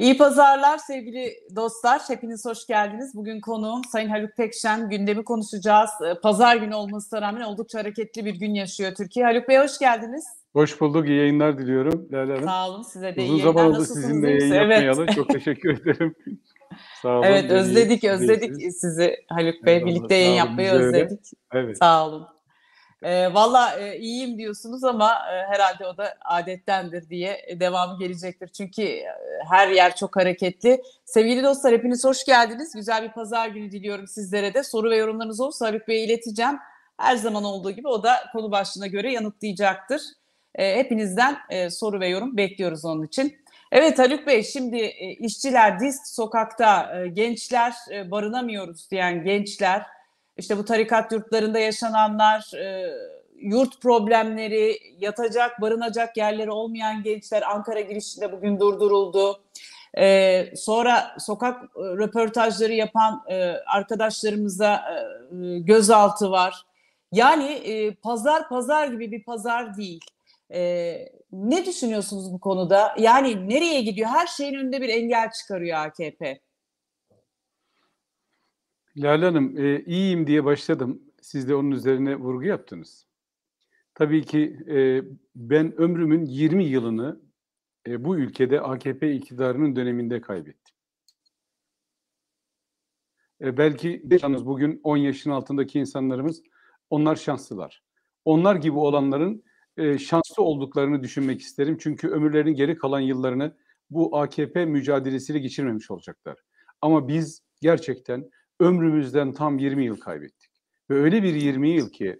İyi pazarlar sevgili dostlar. Hepiniz hoş geldiniz. Bugün konuğum Sayın Haluk Pekşen. Gündemi konuşacağız. Ee, pazar günü olmasına rağmen oldukça hareketli bir gün yaşıyor Türkiye. Haluk Bey hoş geldiniz. Hoş bulduk. İyi yayınlar diliyorum. Değerli Hanım. Sağ olun. Size de Uzun iyi zaman oldu sizinle yayın yapmayalı. Evet. Çok teşekkür ederim. Sağ olun. Evet özledik özledik sizi Haluk Bey. Eyvallah. Birlikte yayın yapmayı özledik. Evet. Sağ olun. E, ee, Valla e, iyiyim diyorsunuz ama e, herhalde o da adettendir diye e, devam gelecektir. Çünkü e, her yer çok hareketli. Sevgili dostlar hepiniz hoş geldiniz. Güzel bir pazar günü diliyorum sizlere de. Soru ve yorumlarınız olursa Haluk Bey'e ileteceğim. Her zaman olduğu gibi o da konu başlığına göre yanıtlayacaktır. E, hepinizden e, soru ve yorum bekliyoruz onun için. Evet Haluk Bey şimdi e, işçiler disk sokakta, e, gençler e, barınamıyoruz diyen gençler işte bu tarikat yurtlarında yaşananlar, e, yurt problemleri, yatacak, barınacak yerleri olmayan gençler Ankara girişinde bugün durduruldu. E, sonra sokak e, röportajları yapan e, arkadaşlarımıza gözaltı var. Yani pazar pazar gibi bir pazar değil. ne düşünüyorsunuz bu konuda? Yani nereye gidiyor? Her şeyin önünde bir engel çıkarıyor AKP. Lale Hanım, e, iyiyim diye başladım. Siz de onun üzerine vurgu yaptınız. Tabii ki e, ben ömrümün 20 yılını e, bu ülkede AKP iktidarının döneminde kaybettim. E, belki yalnız bugün 10 yaşın altındaki insanlarımız onlar şanslılar. Onlar gibi olanların e, şanslı olduklarını düşünmek isterim. Çünkü ömürlerinin geri kalan yıllarını bu AKP mücadelesiyle geçirmemiş olacaklar. Ama biz gerçekten ömrümüzden tam 20 yıl kaybettik. Ve öyle bir 20 yıl ki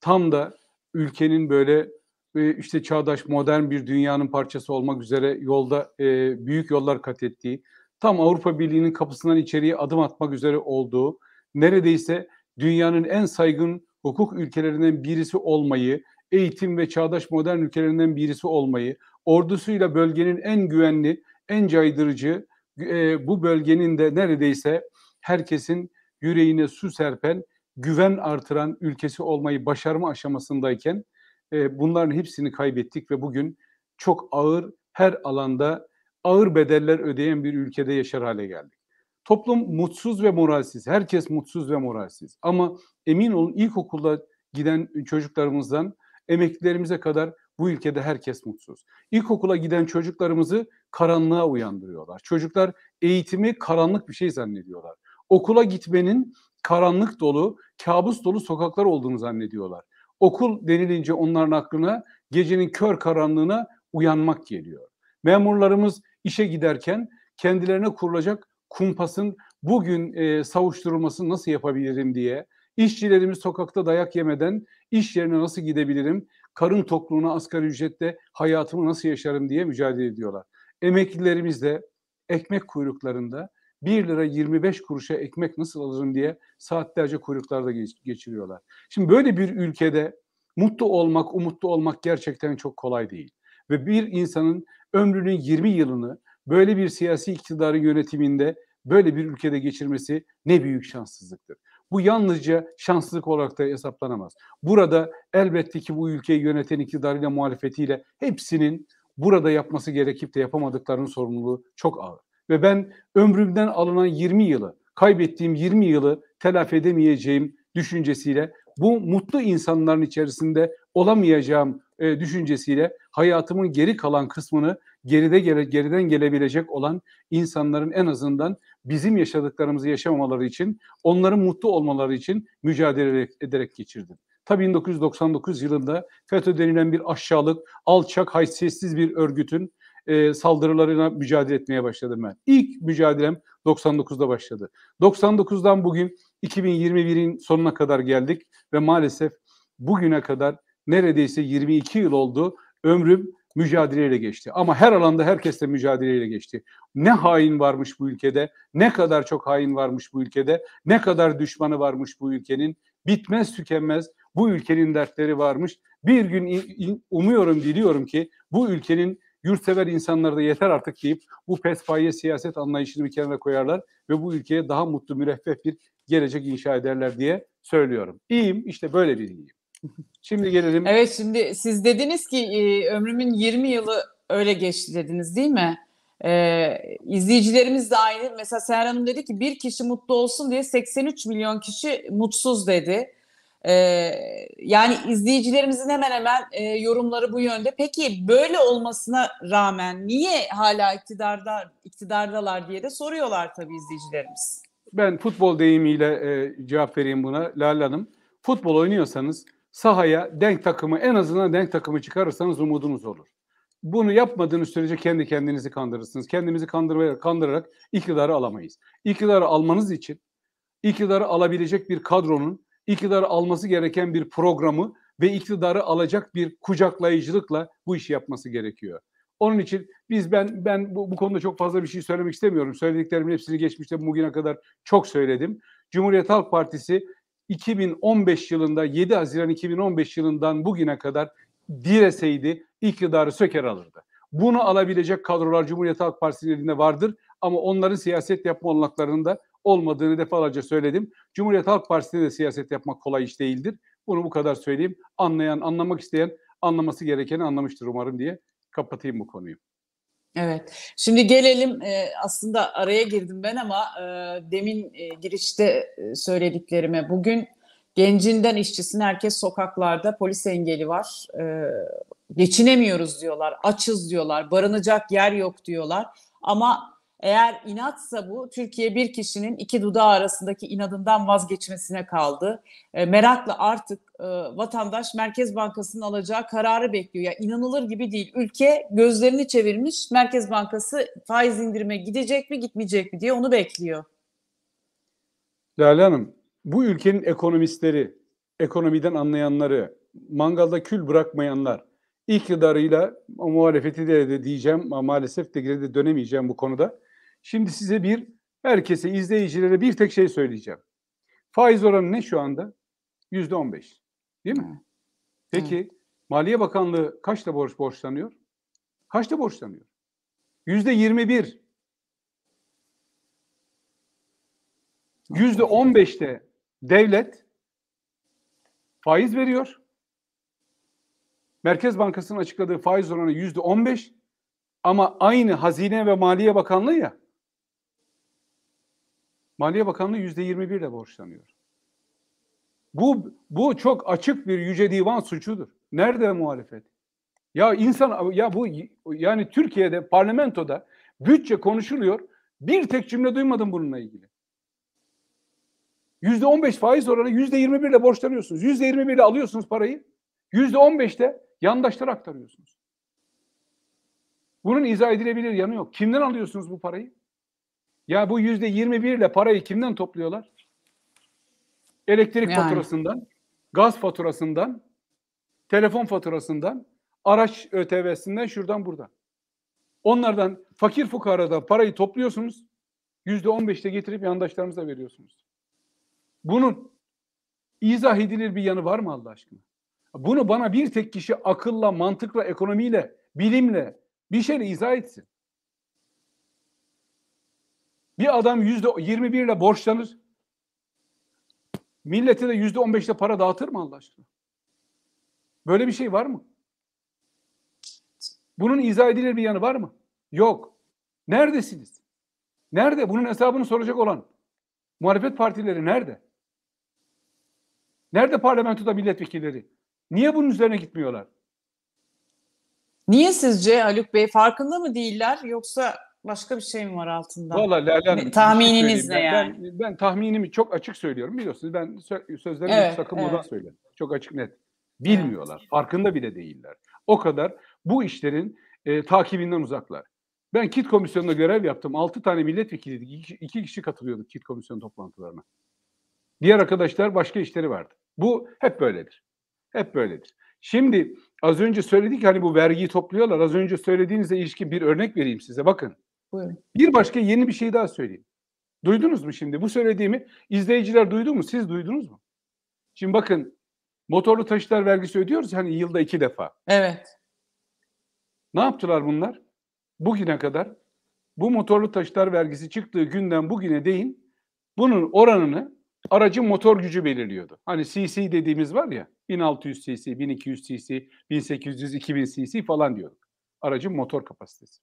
tam da ülkenin böyle e, işte çağdaş modern bir dünyanın parçası olmak üzere yolda e, büyük yollar kat ettiği, tam Avrupa Birliği'nin kapısından içeriye adım atmak üzere olduğu, neredeyse dünyanın en saygın hukuk ülkelerinden birisi olmayı, eğitim ve çağdaş modern ülkelerinden birisi olmayı, ordusuyla bölgenin en güvenli, en caydırıcı, e, bu bölgenin de neredeyse herkesin yüreğine su serpen, güven artıran ülkesi olmayı başarma aşamasındayken e, bunların hepsini kaybettik ve bugün çok ağır her alanda ağır bedeller ödeyen bir ülkede yaşar hale geldik. Toplum mutsuz ve moralsiz. Herkes mutsuz ve moralsiz. Ama emin olun ilkokulda giden çocuklarımızdan emeklilerimize kadar bu ülkede herkes mutsuz. İlkokula giden çocuklarımızı karanlığa uyandırıyorlar. Çocuklar eğitimi karanlık bir şey zannediyorlar okula gitmenin karanlık dolu, kabus dolu sokaklar olduğunu zannediyorlar. Okul denilince onların aklına gecenin kör karanlığına uyanmak geliyor. Memurlarımız işe giderken kendilerine kurulacak kumpasın bugün e, savuşturulmasını nasıl yapabilirim diye, işçilerimiz sokakta dayak yemeden iş yerine nasıl gidebilirim, karın tokluğuna asgari ücrette hayatımı nasıl yaşarım diye mücadele ediyorlar. Emeklilerimiz de ekmek kuyruklarında 1 lira 25 kuruşa ekmek nasıl alırım diye saatlerce kuyruklarda geçiriyorlar. Şimdi böyle bir ülkede mutlu olmak, umutlu olmak gerçekten çok kolay değil. Ve bir insanın ömrünün 20 yılını böyle bir siyasi iktidarın yönetiminde böyle bir ülkede geçirmesi ne büyük şanssızlıktır. Bu yalnızca şanssızlık olarak da hesaplanamaz. Burada elbette ki bu ülkeyi yöneten iktidarıyla muhalefetiyle hepsinin burada yapması gerekip de yapamadıklarının sorumluluğu çok ağır. Ve ben ömrümden alınan 20 yılı, kaybettiğim 20 yılı telafi edemeyeceğim düşüncesiyle, bu mutlu insanların içerisinde olamayacağım e, düşüncesiyle hayatımın geri kalan kısmını geride gele, geriden gelebilecek olan insanların en azından bizim yaşadıklarımızı yaşamamaları için, onların mutlu olmaları için mücadele ederek geçirdim. Tabii 1999 yılında FETÖ denilen bir aşağılık, alçak, haysiyetsiz bir örgütün e, saldırılarına mücadele etmeye başladım ben. İlk mücadelem 99'da başladı. 99'dan bugün 2021'in sonuna kadar geldik ve maalesef bugüne kadar neredeyse 22 yıl oldu. Ömrüm mücadeleyle geçti. Ama her alanda herkesle mücadeleyle geçti. Ne hain varmış bu ülkede, ne kadar çok hain varmış bu ülkede, ne kadar düşmanı varmış bu ülkenin. Bitmez tükenmez bu ülkenin dertleri varmış. Bir gün umuyorum, diliyorum ki bu ülkenin yurtsever insanlar da yeter artık deyip bu pespaye siyaset anlayışını bir kenara koyarlar ve bu ülkeye daha mutlu müreffeh bir gelecek inşa ederler diye söylüyorum. İyiyim işte böyle bir iyiyim. şimdi gelelim. Evet şimdi siz dediniz ki e, ömrümün 20 yılı öyle geçti dediniz değil mi? Ee, izleyicilerimiz de aynı. Mesela Seher Hanım dedi ki bir kişi mutlu olsun diye 83 milyon kişi mutsuz dedi. E, yani izleyicilerimizin hemen hemen e, yorumları bu yönde. Peki böyle olmasına rağmen niye hala iktidarda iktidardalar diye de soruyorlar tabii izleyicilerimiz. Ben futbol deyimiyle e, cevap vereyim buna Lale Hanım. Futbol oynuyorsanız sahaya denk takımı en azından denk takımı çıkarırsanız umudunuz olur. Bunu yapmadığınız sürece kendi kendinizi kandırırsınız. Kendimizi kandırarak, kandırarak iktidarı alamayız. İktidarı almanız için iktidarı alabilecek bir kadronun iktidarı alması gereken bir programı ve iktidarı alacak bir kucaklayıcılıkla bu işi yapması gerekiyor. Onun için biz ben ben bu, bu konuda çok fazla bir şey söylemek istemiyorum. Söylediklerimin hepsini geçmişte bugüne kadar çok söyledim. Cumhuriyet Halk Partisi 2015 yılında 7 Haziran 2015 yılından bugüne kadar direseydi iktidarı söker alırdı. Bunu alabilecek kadrolar Cumhuriyet Halk Partisi'nin elinde vardır ama onların siyaset yapma olanaklarını da olmadığını defalarca söyledim. Cumhuriyet Halk Partisi'nde de siyaset yapmak kolay iş değildir. Bunu bu kadar söyleyeyim. Anlayan, anlamak isteyen anlaması gerekeni anlamıştır umarım diye kapatayım bu konuyu. Evet. Şimdi gelelim e, aslında araya girdim ben ama e, demin e, girişte e, söylediklerime. Bugün gencinden işçisine herkes sokaklarda polis engeli var. E, geçinemiyoruz diyorlar, açız diyorlar, barınacak yer yok diyorlar. Ama eğer inatsa bu Türkiye bir kişinin iki dudağı arasındaki inadından vazgeçmesine kaldı. E, merakla artık e, vatandaş Merkez Bankası'nın alacağı kararı bekliyor. Ya inanılır gibi değil. Ülke gözlerini çevirmiş. Merkez Bankası faiz indirime gidecek mi, gitmeyecek mi diye onu bekliyor. Lale Hanım, bu ülkenin ekonomistleri, ekonomiden anlayanları, mangalda kül bırakmayanlar, iktidarıyla muhalefeti de, de diyeceğim ama maalesef de geri de dönemeyeceğim bu konuda. Şimdi size bir herkese izleyicilere bir tek şey söyleyeceğim. Faiz oranı ne şu anda? Yüzde on beş. Değil mi? Peki Maliye Bakanlığı kaçta borç borçlanıyor? Kaçta borçlanıyor? Yüzde yirmi bir. Yüzde on beşte devlet faiz veriyor. Merkez Bankası'nın açıkladığı faiz oranı yüzde on beş. Ama aynı Hazine ve Maliye Bakanlığı ya Maliye Bakanlığı yüzde yirmi birle borçlanıyor. Bu, bu çok açık bir yüce divan suçudur. Nerede muhalefet? Ya insan ya bu yani Türkiye'de parlamentoda bütçe konuşuluyor. Bir tek cümle duymadım bununla ilgili. Yüzde on beş faiz oranı yüzde yirmi birle borçlanıyorsunuz. Yüzde yirmi birle alıyorsunuz parayı. Yüzde on beşte yandaşlara aktarıyorsunuz. Bunun izah edilebilir yanı yok. Kimden alıyorsunuz bu parayı? Ya bu yüzde 21 ile parayı kimden topluyorlar? Elektrik yani. faturasından, gaz faturasından, telefon faturasından, araç ÖTV'sinden şuradan buradan. Onlardan fakir fukarada parayı topluyorsunuz. Yüzde on beşte getirip yandaşlarımıza veriyorsunuz. Bunun izah edilir bir yanı var mı Allah aşkına? Bunu bana bir tek kişi akılla, mantıkla, ekonomiyle, bilimle bir şeyle izah etsin. Bir adam yüzde 21 ile borçlanır. Millete de yüzde 15 ile para dağıtır mı Allah aşkına? Böyle bir şey var mı? Bunun izah edilir bir yanı var mı? Yok. Neredesiniz? Nerede? Bunun hesabını soracak olan muhalefet partileri nerede? Nerede parlamentoda milletvekilleri? Niye bunun üzerine gitmiyorlar? Niye sizce Haluk Bey farkında mı değiller yoksa Başka bir şey mi var altında? Valla Leyla Tahmininiz ne yani? Ben, ben tahminimi çok açık söylüyorum. Biliyorsunuz ben sözlerimi evet, sakınmadan evet. söylerim. Çok açık net. Bilmiyorlar. Evet. Farkında bile değiller. O kadar bu işlerin e, takibinden uzaklar. Ben kit komisyonunda görev yaptım. Altı tane milletvekili, iki kişi katılıyordu kit komisyon toplantılarına. Diğer arkadaşlar başka işleri vardı. Bu hep böyledir. Hep böyledir. Şimdi az önce söyledik hani bu vergiyi topluyorlar. Az önce söylediğinizle ilişkin bir örnek vereyim size. Bakın Buyurun. Bir başka yeni bir şey daha söyleyeyim. Duydunuz mu şimdi bu söylediğimi? İzleyiciler duydu mu? Siz duydunuz mu? Şimdi bakın motorlu taşıtlar vergisi ödüyoruz hani yılda iki defa. Evet. Ne yaptılar bunlar? Bugüne kadar bu motorlu taşıtlar vergisi çıktığı günden bugüne değin bunun oranını aracın motor gücü belirliyordu. Hani cc dediğimiz var ya 1600 cc, 1200 cc, 1800, 2000 cc falan diyorduk. Aracın motor kapasitesi.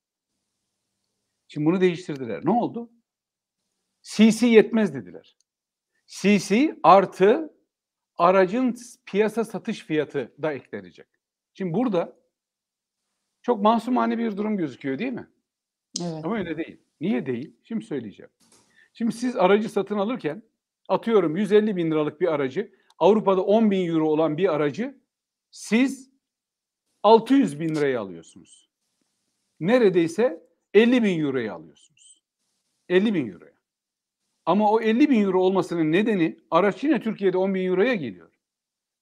Şimdi bunu değiştirdiler. Ne oldu? CC yetmez dediler. CC artı aracın piyasa satış fiyatı da eklenecek. Şimdi burada çok masumane bir durum gözüküyor değil mi? Evet. Ama öyle değil. Niye değil? Şimdi söyleyeceğim. Şimdi siz aracı satın alırken atıyorum 150 bin liralık bir aracı Avrupa'da 10 bin euro olan bir aracı siz 600 bin liraya alıyorsunuz. Neredeyse 50 bin euroya alıyorsunuz. 50 bin euroya. Ama o 50 bin euro olmasının nedeni araç yine Türkiye'de 10 bin euroya geliyor.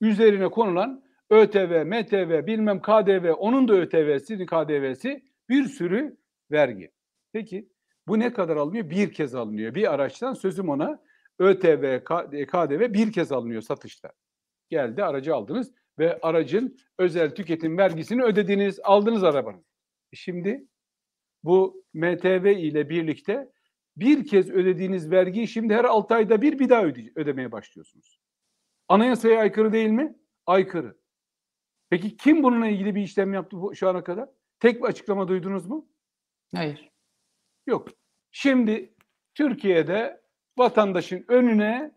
Üzerine konulan ÖTV, MTV, bilmem KDV, onun da ÖTV'si, KDV'si bir sürü vergi. Peki bu ne kadar alınıyor? Bir kez alınıyor. Bir araçtan sözüm ona ÖTV, KDV e, bir kez alınıyor satışta. Geldi aracı aldınız ve aracın özel tüketim vergisini ödediniz, aldınız arabanı. E şimdi bu MTV ile birlikte bir kez ödediğiniz vergiyi şimdi her 6 ayda bir bir daha öde- ödemeye başlıyorsunuz. Anayasaya aykırı değil mi? Aykırı. Peki kim bununla ilgili bir işlem yaptı bu, şu ana kadar? Tek bir açıklama duydunuz mu? Hayır. Yok. Şimdi Türkiye'de vatandaşın önüne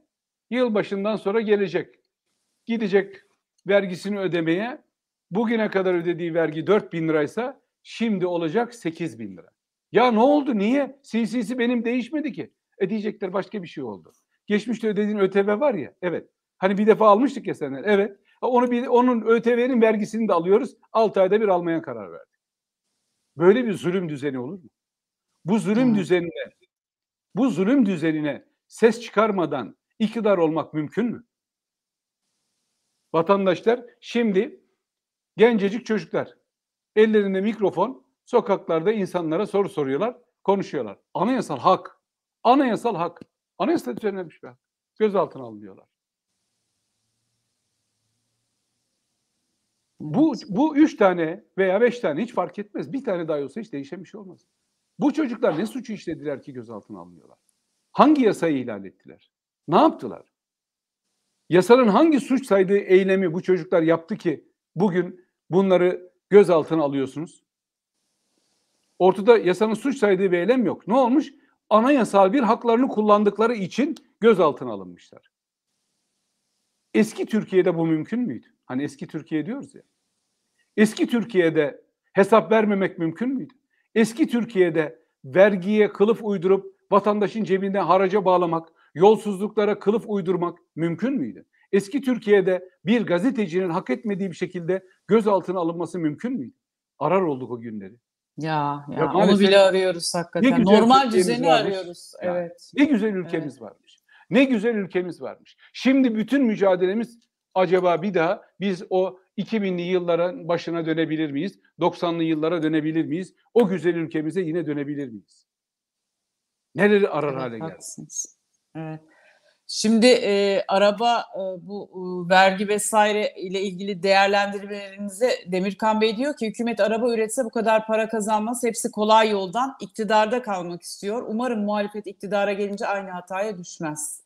yılbaşından sonra gelecek. Gidecek vergisini ödemeye. Bugüne kadar ödediği vergi 4 bin liraysa Şimdi olacak 8 bin lira. Ya ne oldu? Niye? CC'si benim değişmedi ki. E diyecekler başka bir şey oldu. Geçmişte ödediğin ÖTV var ya. Evet. Hani bir defa almıştık ya senden. Evet. Onu bir, onun ÖTV'nin vergisini de alıyoruz. 6 ayda bir almaya karar verdik. Böyle bir zulüm düzeni olur mu? Bu zulüm hmm. düzenine bu zulüm düzenine ses çıkarmadan iktidar olmak mümkün mü? Vatandaşlar şimdi gencecik çocuklar Ellerinde mikrofon, sokaklarda insanlara soru soruyorlar, konuşuyorlar. Anayasal hak. Anayasal hak. Anayasal düzenlenmiş bir hak. Şey gözaltına alınıyorlar. Bu, bu üç tane veya beş tane hiç fark etmez. Bir tane daha olsa hiç değişen bir şey olmaz. Bu çocuklar ne suçu işlediler ki gözaltına alınıyorlar? Hangi yasayı ihlal ettiler? Ne yaptılar? Yasanın hangi suç saydığı eylemi bu çocuklar yaptı ki bugün bunları gözaltına alıyorsunuz. Ortada yasanın suç saydığı bir eylem yok. Ne olmuş? Anayasal bir haklarını kullandıkları için gözaltına alınmışlar. Eski Türkiye'de bu mümkün müydü? Hani eski Türkiye diyoruz ya. Eski Türkiye'de hesap vermemek mümkün müydü? Eski Türkiye'de vergiye kılıf uydurup vatandaşın cebinden haraca bağlamak, yolsuzluklara kılıf uydurmak mümkün müydü? Eski Türkiye'de bir gazetecinin hak etmediği bir şekilde gözaltına alınması mümkün mü? Arar olduk o günleri. Ya, ya, ya onu bile arıyoruz hakikaten. Normal düzeni varmış. arıyoruz. Evet. Ya, ne güzel ülkemiz evet. varmış. Ne güzel ülkemiz varmış. Şimdi bütün mücadelemiz acaba bir daha biz o 2000'li yıllara başına dönebilir miyiz? 90'lı yıllara dönebilir miyiz? O güzel ülkemize yine dönebilir miyiz? Neleri arar evet, hale geldik? Evet. Şimdi e, araba e, bu e, vergi vesaire ile ilgili değerlendirmelerinize Demirkan Bey diyor ki hükümet araba üretse bu kadar para kazanmaz. Hepsi kolay yoldan iktidarda kalmak istiyor. Umarım muhalefet iktidara gelince aynı hataya düşmez.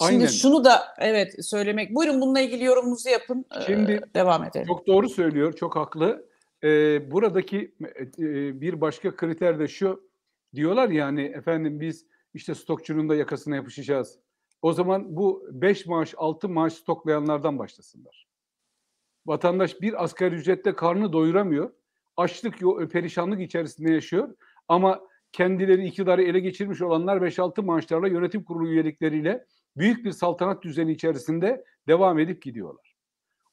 Şimdi Aynen. şunu da evet söylemek. Buyurun bununla ilgili yorumunuzu yapın. E, Şimdi ee, devam edelim. Çok doğru söylüyor. Çok haklı. Ee, buradaki e, e, bir başka kriter de şu. Diyorlar yani efendim biz işte stokçunun da yakasına yapışacağız o zaman bu 5 maaş, 6 maaş stoklayanlardan başlasınlar. Vatandaş bir asgari ücrette karnı doyuramıyor. Açlık, perişanlık içerisinde yaşıyor. Ama kendileri iktidarı ele geçirmiş olanlar 5-6 maaşlarla yönetim kurulu üyelikleriyle büyük bir saltanat düzeni içerisinde devam edip gidiyorlar.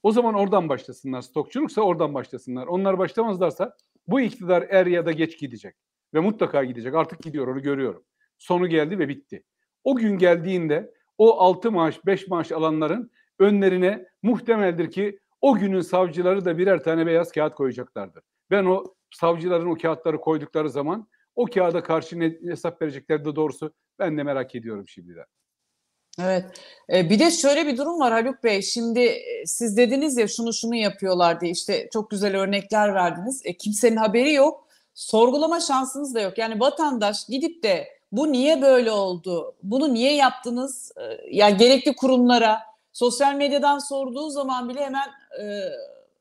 O zaman oradan başlasınlar. Stokçuluksa oradan başlasınlar. Onlar başlamazlarsa bu iktidar er ya da geç gidecek. Ve mutlaka gidecek. Artık gidiyor onu görüyorum. Sonu geldi ve bitti. O gün geldiğinde o 6 maaş 5 maaş alanların önlerine muhtemeldir ki o günün savcıları da birer tane beyaz kağıt koyacaklardır. Ben o savcıların o kağıtları koydukları zaman o kağıda karşı ne, hesap verecekler de doğrusu ben de merak ediyorum şimdiden. Evet. Ee, bir de şöyle bir durum var Haluk Bey. Şimdi e, siz dediniz ya şunu şunu yapıyorlar diye işte çok güzel örnekler verdiniz. E, kimsenin haberi yok. Sorgulama şansınız da yok. Yani vatandaş gidip de bu niye böyle oldu? Bunu niye yaptınız? Ee, yani gerekli kurumlara sosyal medyadan sorduğu zaman bile hemen e,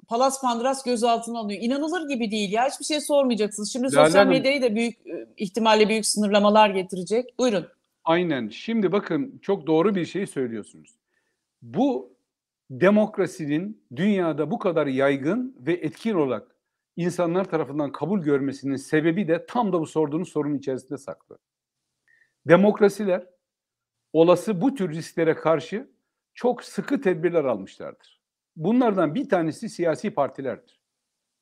Palas Pandras gözaltına alıyor. İnanılır gibi değil ya. Hiçbir şey sormayacaksınız. Şimdi Değerli sosyal medyayı da büyük e, ihtimalle büyük sınırlamalar getirecek. Buyurun. Aynen. Şimdi bakın çok doğru bir şey söylüyorsunuz. Bu demokrasinin dünyada bu kadar yaygın ve etkin olarak insanlar tarafından kabul görmesinin sebebi de tam da bu sorduğunuz sorunun içerisinde saklı. Demokrasiler olası bu tür risklere karşı çok sıkı tedbirler almışlardır. Bunlardan bir tanesi siyasi partilerdir.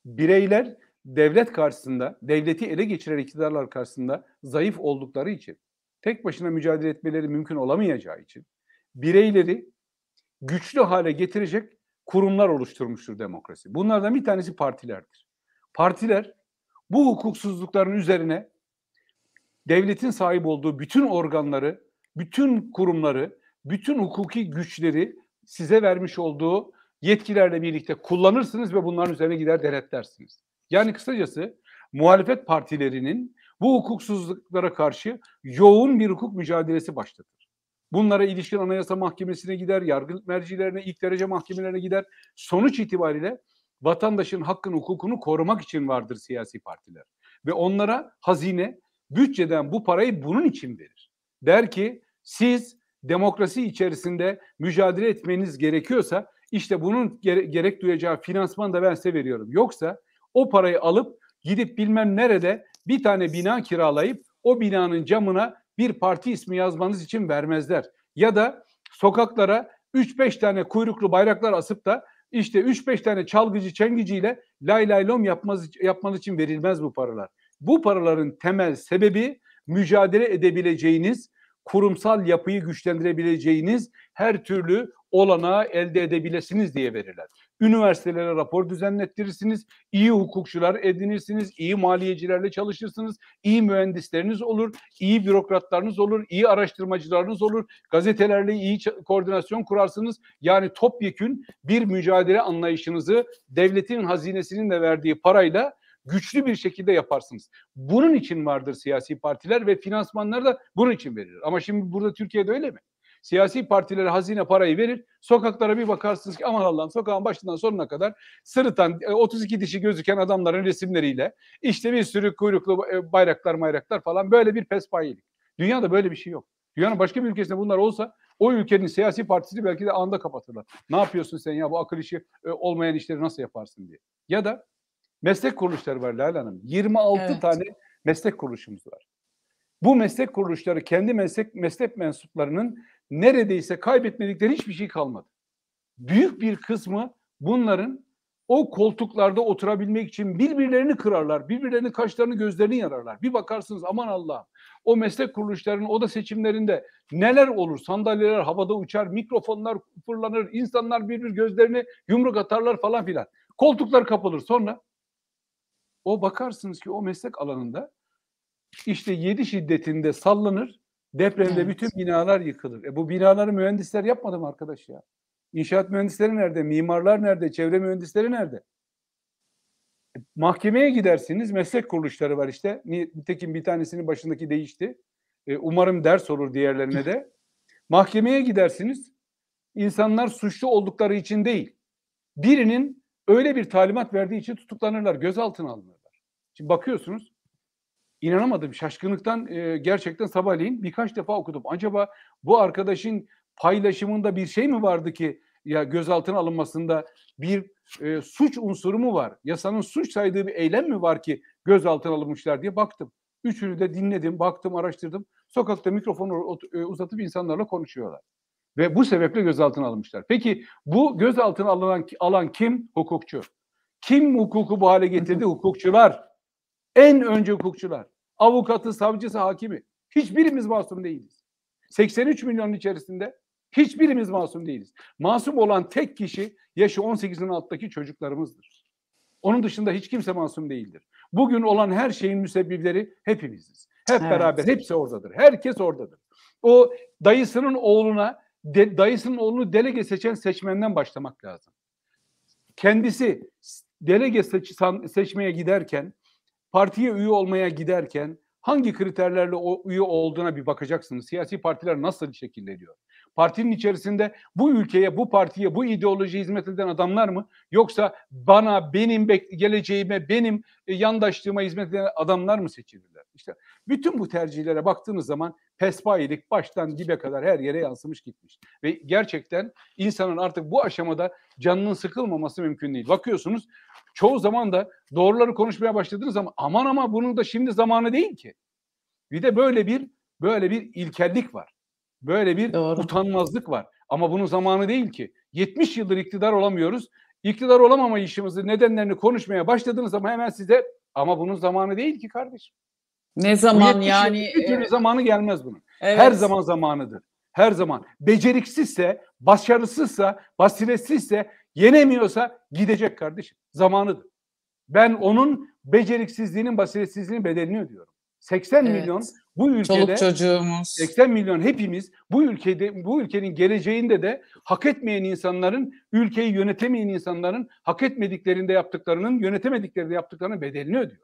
Bireyler devlet karşısında, devleti ele geçiren iktidarlar karşısında zayıf oldukları için, tek başına mücadele etmeleri mümkün olamayacağı için bireyleri güçlü hale getirecek kurumlar oluşturmuştur demokrasi. Bunlardan bir tanesi partilerdir. Partiler bu hukuksuzlukların üzerine devletin sahip olduğu bütün organları, bütün kurumları, bütün hukuki güçleri size vermiş olduğu yetkilerle birlikte kullanırsınız ve bunların üzerine gider denetlersiniz. Yani kısacası muhalefet partilerinin bu hukuksuzluklara karşı yoğun bir hukuk mücadelesi başlatır. Bunlara ilişkin Anayasa Mahkemesi'ne gider, yargı mercilerine, ilk derece mahkemelerine gider. Sonuç itibariyle vatandaşın hakkını, hukukunu korumak için vardır siyasi partiler. Ve onlara hazine bütçeden bu parayı bunun için verir. Der ki siz demokrasi içerisinde mücadele etmeniz gerekiyorsa işte bunun gere- gerek duyacağı finansman da ben size veriyorum. Yoksa o parayı alıp gidip bilmem nerede bir tane bina kiralayıp o binanın camına bir parti ismi yazmanız için vermezler. Ya da sokaklara 3-5 tane kuyruklu bayraklar asıp da işte 3-5 tane çalgıcı çengiciyle lay lay lom yapmaz, yapmanız için verilmez bu paralar. Bu paraların temel sebebi mücadele edebileceğiniz, kurumsal yapıyı güçlendirebileceğiniz her türlü olanağı elde edebilirsiniz diye verirler. Üniversitelere rapor düzenlettirirsiniz, iyi hukukçular edinirsiniz, iyi maliyecilerle çalışırsınız, iyi mühendisleriniz olur, iyi bürokratlarınız olur, iyi araştırmacılarınız olur, gazetelerle iyi koordinasyon kurarsınız. Yani topyekün bir mücadele anlayışınızı devletin hazinesinin de verdiği parayla güçlü bir şekilde yaparsınız. Bunun için vardır siyasi partiler ve finansmanları da bunun için verir. Ama şimdi burada Türkiye'de öyle mi? Siyasi partilere hazine parayı verir. Sokaklara bir bakarsınız ki aman Allah'ım sokağın başından sonuna kadar sırıtan 32 e, dişi gözüken adamların resimleriyle işte bir sürü kuyruklu e, bayraklar mayraklar falan böyle bir pespayelik. Dünyada böyle bir şey yok. Dünyanın başka bir ülkesinde bunlar olsa o ülkenin siyasi partisini belki de anda kapatırlar. Ne yapıyorsun sen ya bu akıl işi e, olmayan işleri nasıl yaparsın diye. Ya da meslek kuruluşları var Leyla Hanım. 26 evet. tane meslek kuruluşumuz var. Bu meslek kuruluşları kendi meslek meslek mensuplarının neredeyse kaybetmedikleri hiçbir şey kalmadı. Büyük bir kısmı bunların o koltuklarda oturabilmek için birbirlerini kırarlar, birbirlerini kaşlarını gözlerini yararlar. Bir bakarsınız aman Allah'ım o meslek kuruluşlarının o da seçimlerinde neler olur? Sandalyeler havada uçar, mikrofonlar fırlanır, insanlar birbir gözlerini yumruk atarlar falan filan. Koltuklar kapılır sonra o bakarsınız ki o meslek alanında işte yedi şiddetinde sallanır, depremde evet. bütün binalar yıkılır. E bu binaları mühendisler yapmadı mı arkadaş ya? İnşaat mühendisleri nerede? Mimarlar nerede? Çevre mühendisleri nerede? E, mahkemeye gidersiniz. Meslek kuruluşları var işte. Nitekim bir tanesinin başındaki değişti. E, umarım ders olur diğerlerine de. Mahkemeye gidersiniz. insanlar suçlu oldukları için değil. Birinin öyle bir talimat verdiği için tutuklanırlar, gözaltına alınırlar. Şimdi bakıyorsunuz inanamadım şaşkınlıktan e, gerçekten sabahleyin birkaç defa okudum. Acaba bu arkadaşın paylaşımında bir şey mi vardı ki ya gözaltına alınmasında bir e, suç unsuru mu var? Yasanın suç saydığı bir eylem mi var ki gözaltına alınmışlar diye baktım. Üçünü de dinledim, baktım, araştırdım. Sokakta mikrofonu e, uzatıp insanlarla konuşuyorlar ve bu sebeple gözaltına alınmışlar. Peki bu gözaltına alınan alan kim? Hukukçu. Kim hukuku bu hale getirdi? Hukukçular. En önce hukukçular. Avukatı, savcısı, hakimi. Hiçbirimiz masum değiliz. 83 milyonun içerisinde hiçbirimiz masum değiliz. Masum olan tek kişi yaşı 18'in alttaki çocuklarımızdır. Onun dışında hiç kimse masum değildir. Bugün olan her şeyin müsebbibleri hepimiziz. Hep evet. beraber hepsi oradadır. Herkes oradadır. O dayısının oğluna de, dayısının oğlunu delege seçen seçmenden başlamak lazım. Kendisi delege seç, seçmeye giderken, partiye üye olmaya giderken hangi kriterlerle o üye olduğuna bir bakacaksınız. Siyasi partiler nasıl şekilleniyor? Partinin içerisinde bu ülkeye, bu partiye, bu ideolojiye hizmet eden adamlar mı? Yoksa bana, benim geleceğime, benim e, yandaşlığıma hizmet eden adamlar mı seçilir? İşte bütün bu tercihlere baktığınız zaman pespayilik baştan dibe kadar her yere yansımış gitmiş. Ve gerçekten insanın artık bu aşamada canının sıkılmaması mümkün değil. Bakıyorsunuz çoğu zaman da doğruları konuşmaya başladınız ama aman ama bunun da şimdi zamanı değil ki. Bir de böyle bir böyle bir ilkellik var. Böyle bir Doğru. utanmazlık var. Ama bunun zamanı değil ki. 70 yıldır iktidar olamıyoruz. İktidar olamama işimizi nedenlerini konuşmaya başladığınız zaman hemen size ama bunun zamanı değil ki kardeşim. Ne zaman bu yani? Türkiye'nin e... zamanı gelmez bunun. Evet. Her zaman zamanıdır. Her zaman. Beceriksizse, başarısızsa, basiretsizse, yenemiyorsa gidecek kardeşim. Zamanıdır. Ben onun beceriksizliğinin, basiretsizliğinin bedelini ödüyorum. 80 evet. milyon bu ülkede Çoluk çocuğumuz. 80 milyon hepimiz bu ülkede bu ülkenin geleceğinde de hak etmeyen insanların ülkeyi yönetemeyen insanların hak etmediklerinde yaptıklarının yönetemediklerinde yaptıklarının bedelini ödüyor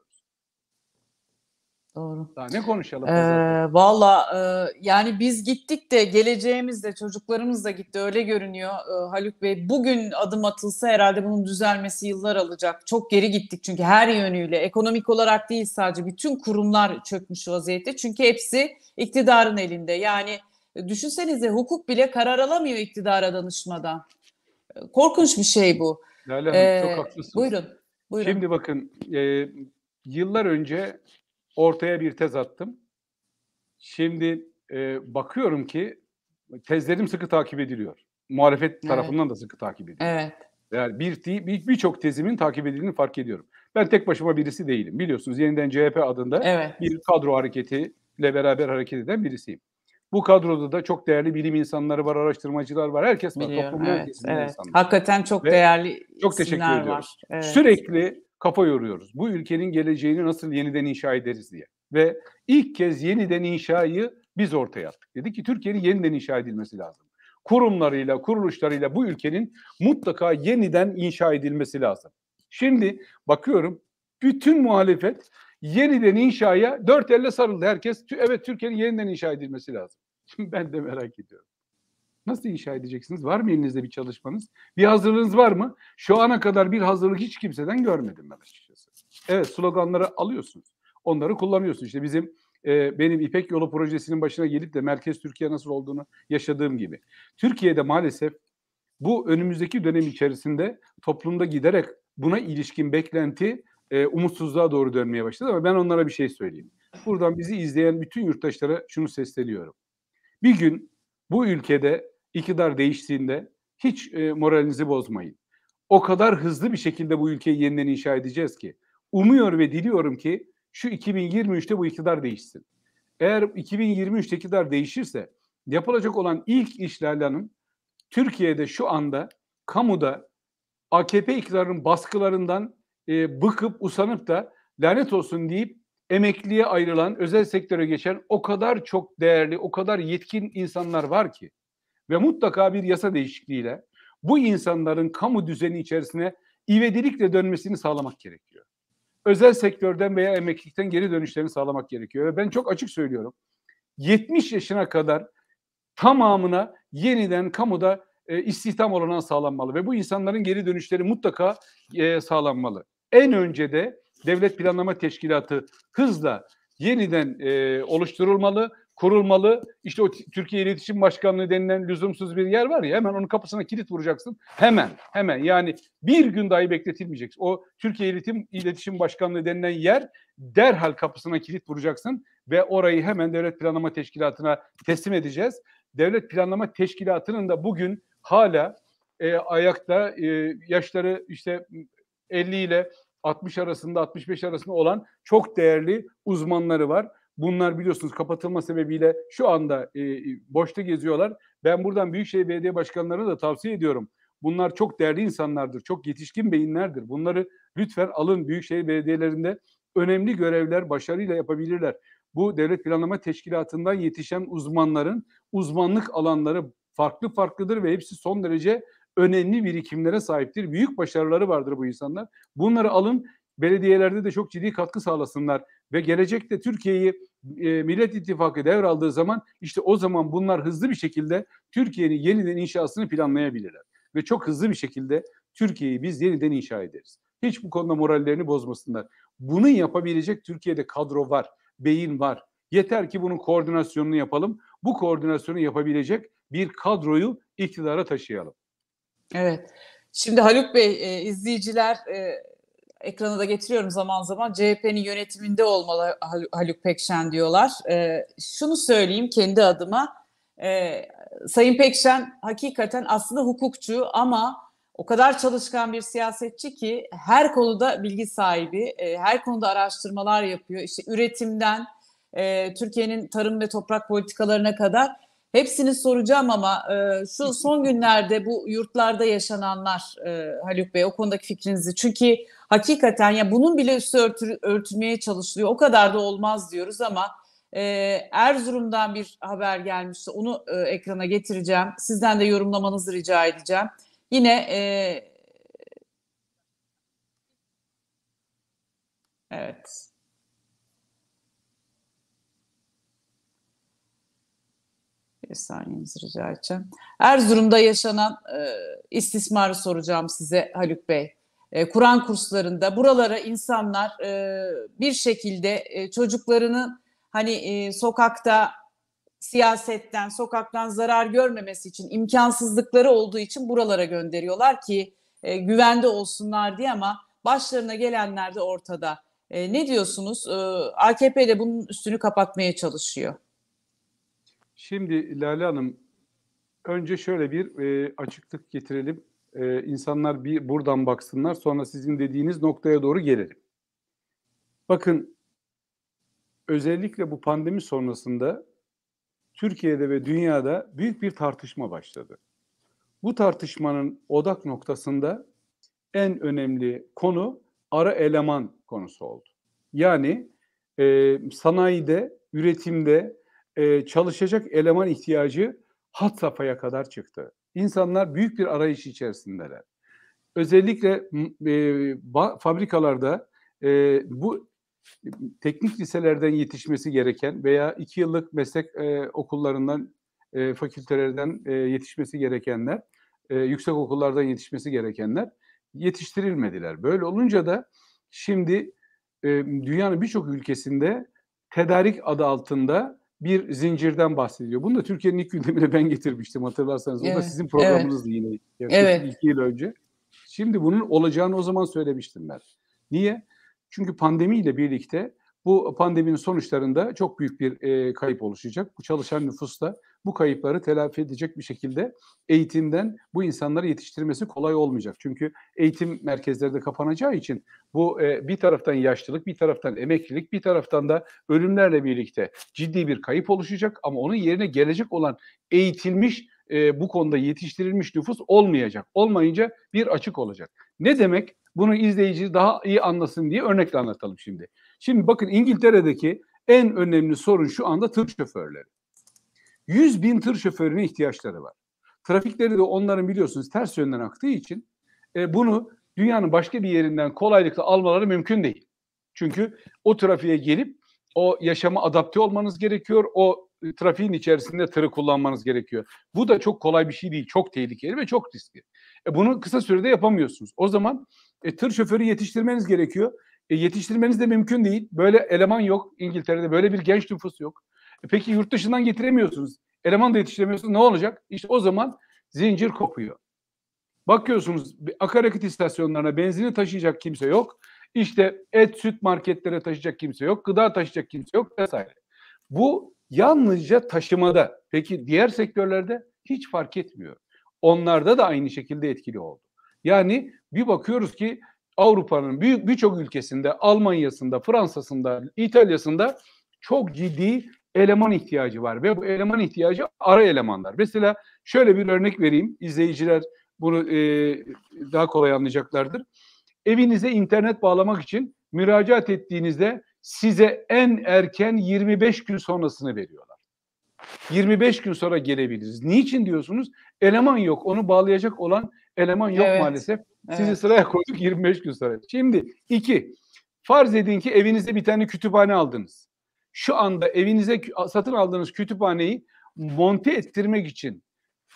doğru. Daha ne konuşalım? Ee, Valla e, yani biz gittik de geleceğimiz de çocuklarımız da gitti öyle görünüyor e, Haluk Bey. Bugün adım atılsa herhalde bunun düzelmesi yıllar alacak. Çok geri gittik çünkü her yönüyle ekonomik olarak değil sadece bütün kurumlar çökmüş vaziyette. Çünkü hepsi iktidarın elinde yani e, düşünsenize hukuk bile karar alamıyor iktidara danışmadan. E, korkunç bir şey bu. Lale Hanım ee, çok e, haklısınız. Buyurun. Buyurun. Şimdi bakın e, yıllar önce ortaya bir tez attım. Şimdi e, bakıyorum ki tezlerim sıkı takip ediliyor. Muhalefet evet. tarafından da sıkı takip ediliyor. Evet. Yani bir birçok bir tezimin takip edildiğini fark ediyorum. Ben tek başıma birisi değilim. Biliyorsunuz yeniden CHP adında evet. bir kadro hareketiyle beraber hareket eden birisiyim. Bu kadroda da çok değerli bilim insanları var, araştırmacılar var. Herkes var. Biliyorum, evet, evet. Hakikaten çok Ve değerli çok teşekkür var. Evet. Sürekli kafa yoruyoruz. Bu ülkenin geleceğini nasıl yeniden inşa ederiz diye. Ve ilk kez yeniden inşayı biz ortaya attık. Dedik ki Türkiye'nin yeniden inşa edilmesi lazım. Kurumlarıyla, kuruluşlarıyla bu ülkenin mutlaka yeniden inşa edilmesi lazım. Şimdi bakıyorum bütün muhalefet yeniden inşaya dört elle sarıldı. Herkes evet Türkiye'nin yeniden inşa edilmesi lazım. Şimdi ben de merak ediyorum. Nasıl inşa edeceksiniz? Var mı elinizde bir çalışmanız? Bir hazırlığınız var mı? Şu ana kadar bir hazırlık hiç kimseden görmedim ben açıkçası. Evet sloganları alıyorsunuz. Onları kullanıyorsunuz. İşte bizim e, benim İpek Yolu projesinin başına gelip de Merkez Türkiye nasıl olduğunu yaşadığım gibi. Türkiye'de maalesef bu önümüzdeki dönem içerisinde toplumda giderek buna ilişkin beklenti e, umutsuzluğa doğru dönmeye başladı ama ben onlara bir şey söyleyeyim. Buradan bizi izleyen bütün yurttaşlara şunu sesleniyorum. Bir gün bu ülkede iktidar değiştiğinde hiç e, moralinizi bozmayın. O kadar hızlı bir şekilde bu ülkeyi yeniden inşa edeceğiz ki. Umuyor ve diliyorum ki şu 2023'te bu iktidar değişsin. Eğer 2023'te iktidar değişirse yapılacak olan ilk iş Lala'nın Türkiye'de şu anda kamuda AKP iktidarının baskılarından e, bıkıp usanıp da lanet olsun deyip emekliye ayrılan, özel sektöre geçen o kadar çok değerli, o kadar yetkin insanlar var ki ve mutlaka bir yasa değişikliğiyle bu insanların kamu düzeni içerisine ivedilikle dönmesini sağlamak gerekiyor. Özel sektörden veya emeklilikten geri dönüşlerini sağlamak gerekiyor. Ve ben çok açık söylüyorum. 70 yaşına kadar tamamına yeniden kamuda e, istihdam olanağı sağlanmalı ve bu insanların geri dönüşleri mutlaka e, sağlanmalı. En önce de Devlet Planlama Teşkilatı hızla yeniden e, oluşturulmalı, kurulmalı. İşte o Türkiye İletişim Başkanlığı denilen lüzumsuz bir yer var ya hemen onun kapısına kilit vuracaksın. Hemen, hemen yani bir gün dahi bekletilmeyecek. O Türkiye İletişim, İletişim Başkanlığı denilen yer derhal kapısına kilit vuracaksın ve orayı hemen Devlet Planlama Teşkilatı'na teslim edeceğiz. Devlet Planlama Teşkilatı'nın da bugün hala e, ayakta e, yaşları işte 50 ile 60 arasında 65 arasında olan çok değerli uzmanları var. Bunlar biliyorsunuz kapatılma sebebiyle şu anda e, e, boşta geziyorlar. Ben buradan Büyükşehir Belediye Başkanları'na da tavsiye ediyorum. Bunlar çok değerli insanlardır, çok yetişkin beyinlerdir. Bunları lütfen alın Büyükşehir Belediyelerinde önemli görevler başarıyla yapabilirler. Bu Devlet Planlama Teşkilatı'ndan yetişen uzmanların uzmanlık alanları farklı farklıdır ve hepsi son derece önemli birikimlere sahiptir. Büyük başarıları vardır bu insanlar. Bunları alın belediyelerde de çok ciddi katkı sağlasınlar ve gelecekte Türkiye'yi e, Millet İttifakı devraldığı zaman işte o zaman bunlar hızlı bir şekilde Türkiye'nin yeniden inşasını planlayabilirler ve çok hızlı bir şekilde Türkiye'yi biz yeniden inşa ederiz. Hiç bu konuda morallerini bozmasınlar. Bunun yapabilecek Türkiye'de kadro var, beyin var. Yeter ki bunun koordinasyonunu yapalım. Bu koordinasyonu yapabilecek bir kadroyu iktidara taşıyalım. Evet. Şimdi Haluk Bey e, izleyiciler e, ekrana da getiriyorum zaman zaman CHP'nin yönetiminde olmalı Haluk Pekşen diyorlar. E, şunu söyleyeyim kendi adıma e, Sayın Pekşen hakikaten aslında hukukçu ama o kadar çalışkan bir siyasetçi ki her konuda bilgi sahibi, e, her konuda araştırmalar yapıyor. İşte üretimden e, Türkiye'nin tarım ve toprak politikalarına kadar Hepsini soracağım ama e, şu son günlerde bu yurtlarda yaşananlar e, Haluk Bey o konudaki fikrinizi. Çünkü hakikaten ya bunun bile üstü örtü, örtülmeye çalışılıyor. O kadar da olmaz diyoruz ama e, Erzurum'dan bir haber gelmişti. Onu e, ekrana getireceğim. Sizden de yorumlamanızı rica edeceğim. Yine e, evet Bir saniyenizi rica edeceğim. Erzurum'da yaşanan e, istismarı soracağım size Haluk Bey. E, Kur'an kurslarında buralara insanlar e, bir şekilde e, çocuklarını hani e, sokakta siyasetten, sokaktan zarar görmemesi için imkansızlıkları olduğu için buralara gönderiyorlar ki e, güvende olsunlar diye ama başlarına gelenler de ortada. E, ne diyorsunuz? E, AKP de bunun üstünü kapatmaya çalışıyor. Şimdi Lale Hanım, önce şöyle bir e, açıklık getirelim. E, insanlar bir buradan baksınlar, sonra sizin dediğiniz noktaya doğru gelelim. Bakın, özellikle bu pandemi sonrasında Türkiye'de ve dünyada büyük bir tartışma başladı. Bu tartışmanın odak noktasında en önemli konu ara eleman konusu oldu. Yani e, sanayide, üretimde, e, çalışacak eleman ihtiyacı hat safhaya kadar çıktı. İnsanlar büyük bir arayış içerisindeler. Özellikle e, fabrikalarda e, bu teknik liselerden yetişmesi gereken veya iki yıllık meslek e, okullarından, e, fakültelerden e, yetişmesi gerekenler, e, yüksek okullardan yetişmesi gerekenler yetiştirilmediler. Böyle olunca da şimdi e, dünyanın birçok ülkesinde tedarik adı altında bir zincirden bahsediyor. Bunu da Türkiye'nin ilk gündemine ben getirmiştim hatırlarsanız. Evet, Bu da sizin programınızdı evet. yine. Yaklaşık evet. iki yıl önce. Şimdi bunun olacağını o zaman söylemiştim ben. Niye? Çünkü pandemiyle birlikte bu pandeminin sonuçlarında çok büyük bir e, kayıp oluşacak. Bu çalışan nüfus da bu kayıpları telafi edecek bir şekilde eğitimden bu insanları yetiştirmesi kolay olmayacak. Çünkü eğitim merkezleri de kapanacağı için bu e, bir taraftan yaşlılık, bir taraftan emeklilik, bir taraftan da ölümlerle birlikte ciddi bir kayıp oluşacak ama onun yerine gelecek olan eğitilmiş e, bu konuda yetiştirilmiş nüfus olmayacak. Olmayınca bir açık olacak. Ne demek? Bunu izleyici daha iyi anlasın diye örnekle anlatalım şimdi. Şimdi bakın İngiltere'deki en önemli sorun şu anda tır şoförleri. 100 bin tır şoförüne ihtiyaçları var. Trafikleri de onların biliyorsunuz ters yönden aktığı için e, bunu dünyanın başka bir yerinden kolaylıkla almaları mümkün değil. Çünkü o trafiğe gelip o yaşama adapte olmanız gerekiyor. O trafiğin içerisinde tırı kullanmanız gerekiyor. Bu da çok kolay bir şey değil. Çok tehlikeli ve çok riskli. E bunu kısa sürede yapamıyorsunuz. O zaman e, tır şoförü yetiştirmeniz gerekiyor. E, yetiştirmeniz de mümkün değil. Böyle eleman yok İngiltere'de. Böyle bir genç nüfus yok. E, peki yurt dışından getiremiyorsunuz. Eleman da yetiştiremiyorsunuz. Ne olacak? İşte o zaman zincir kopuyor. Bakıyorsunuz akaryakıt istasyonlarına benzini taşıyacak kimse yok. İşte et süt marketlere taşıyacak kimse yok. Gıda taşıyacak kimse yok vesaire. Bu yalnızca taşımada. Peki diğer sektörlerde hiç fark etmiyor. Onlarda da aynı şekilde etkili oldu. Yani bir bakıyoruz ki Avrupa'nın büyük birçok ülkesinde, Almanya'sında, Fransa'sında, İtalya'sında çok ciddi eleman ihtiyacı var ve bu eleman ihtiyacı ara elemanlar. Mesela şöyle bir örnek vereyim. İzleyiciler bunu e, daha kolay anlayacaklardır. Evinize internet bağlamak için müracaat ettiğinizde size en erken 25 gün sonrasını veriyorlar. 25 gün sonra gelebiliriz. Niçin diyorsunuz? Eleman yok. Onu bağlayacak olan eleman yok evet. maalesef. Sizi evet. sıraya koyduk 25 gün sonra. Şimdi iki, farz edin ki evinize bir tane kütüphane aldınız. Şu anda evinize satın aldığınız kütüphaneyi monte ettirmek için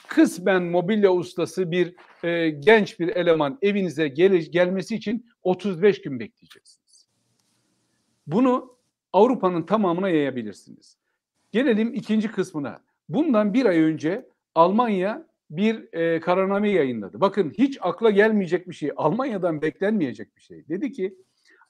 kısmen mobilya ustası bir e, genç bir eleman evinize gel gelmesi için 35 gün bekleyeceksiniz. Bunu Avrupa'nın tamamına yayabilirsiniz. Gelelim ikinci kısmına. Bundan bir ay önce Almanya bir e, kararname yayınladı. Bakın hiç akla gelmeyecek bir şey, Almanya'dan beklenmeyecek bir şey. Dedi ki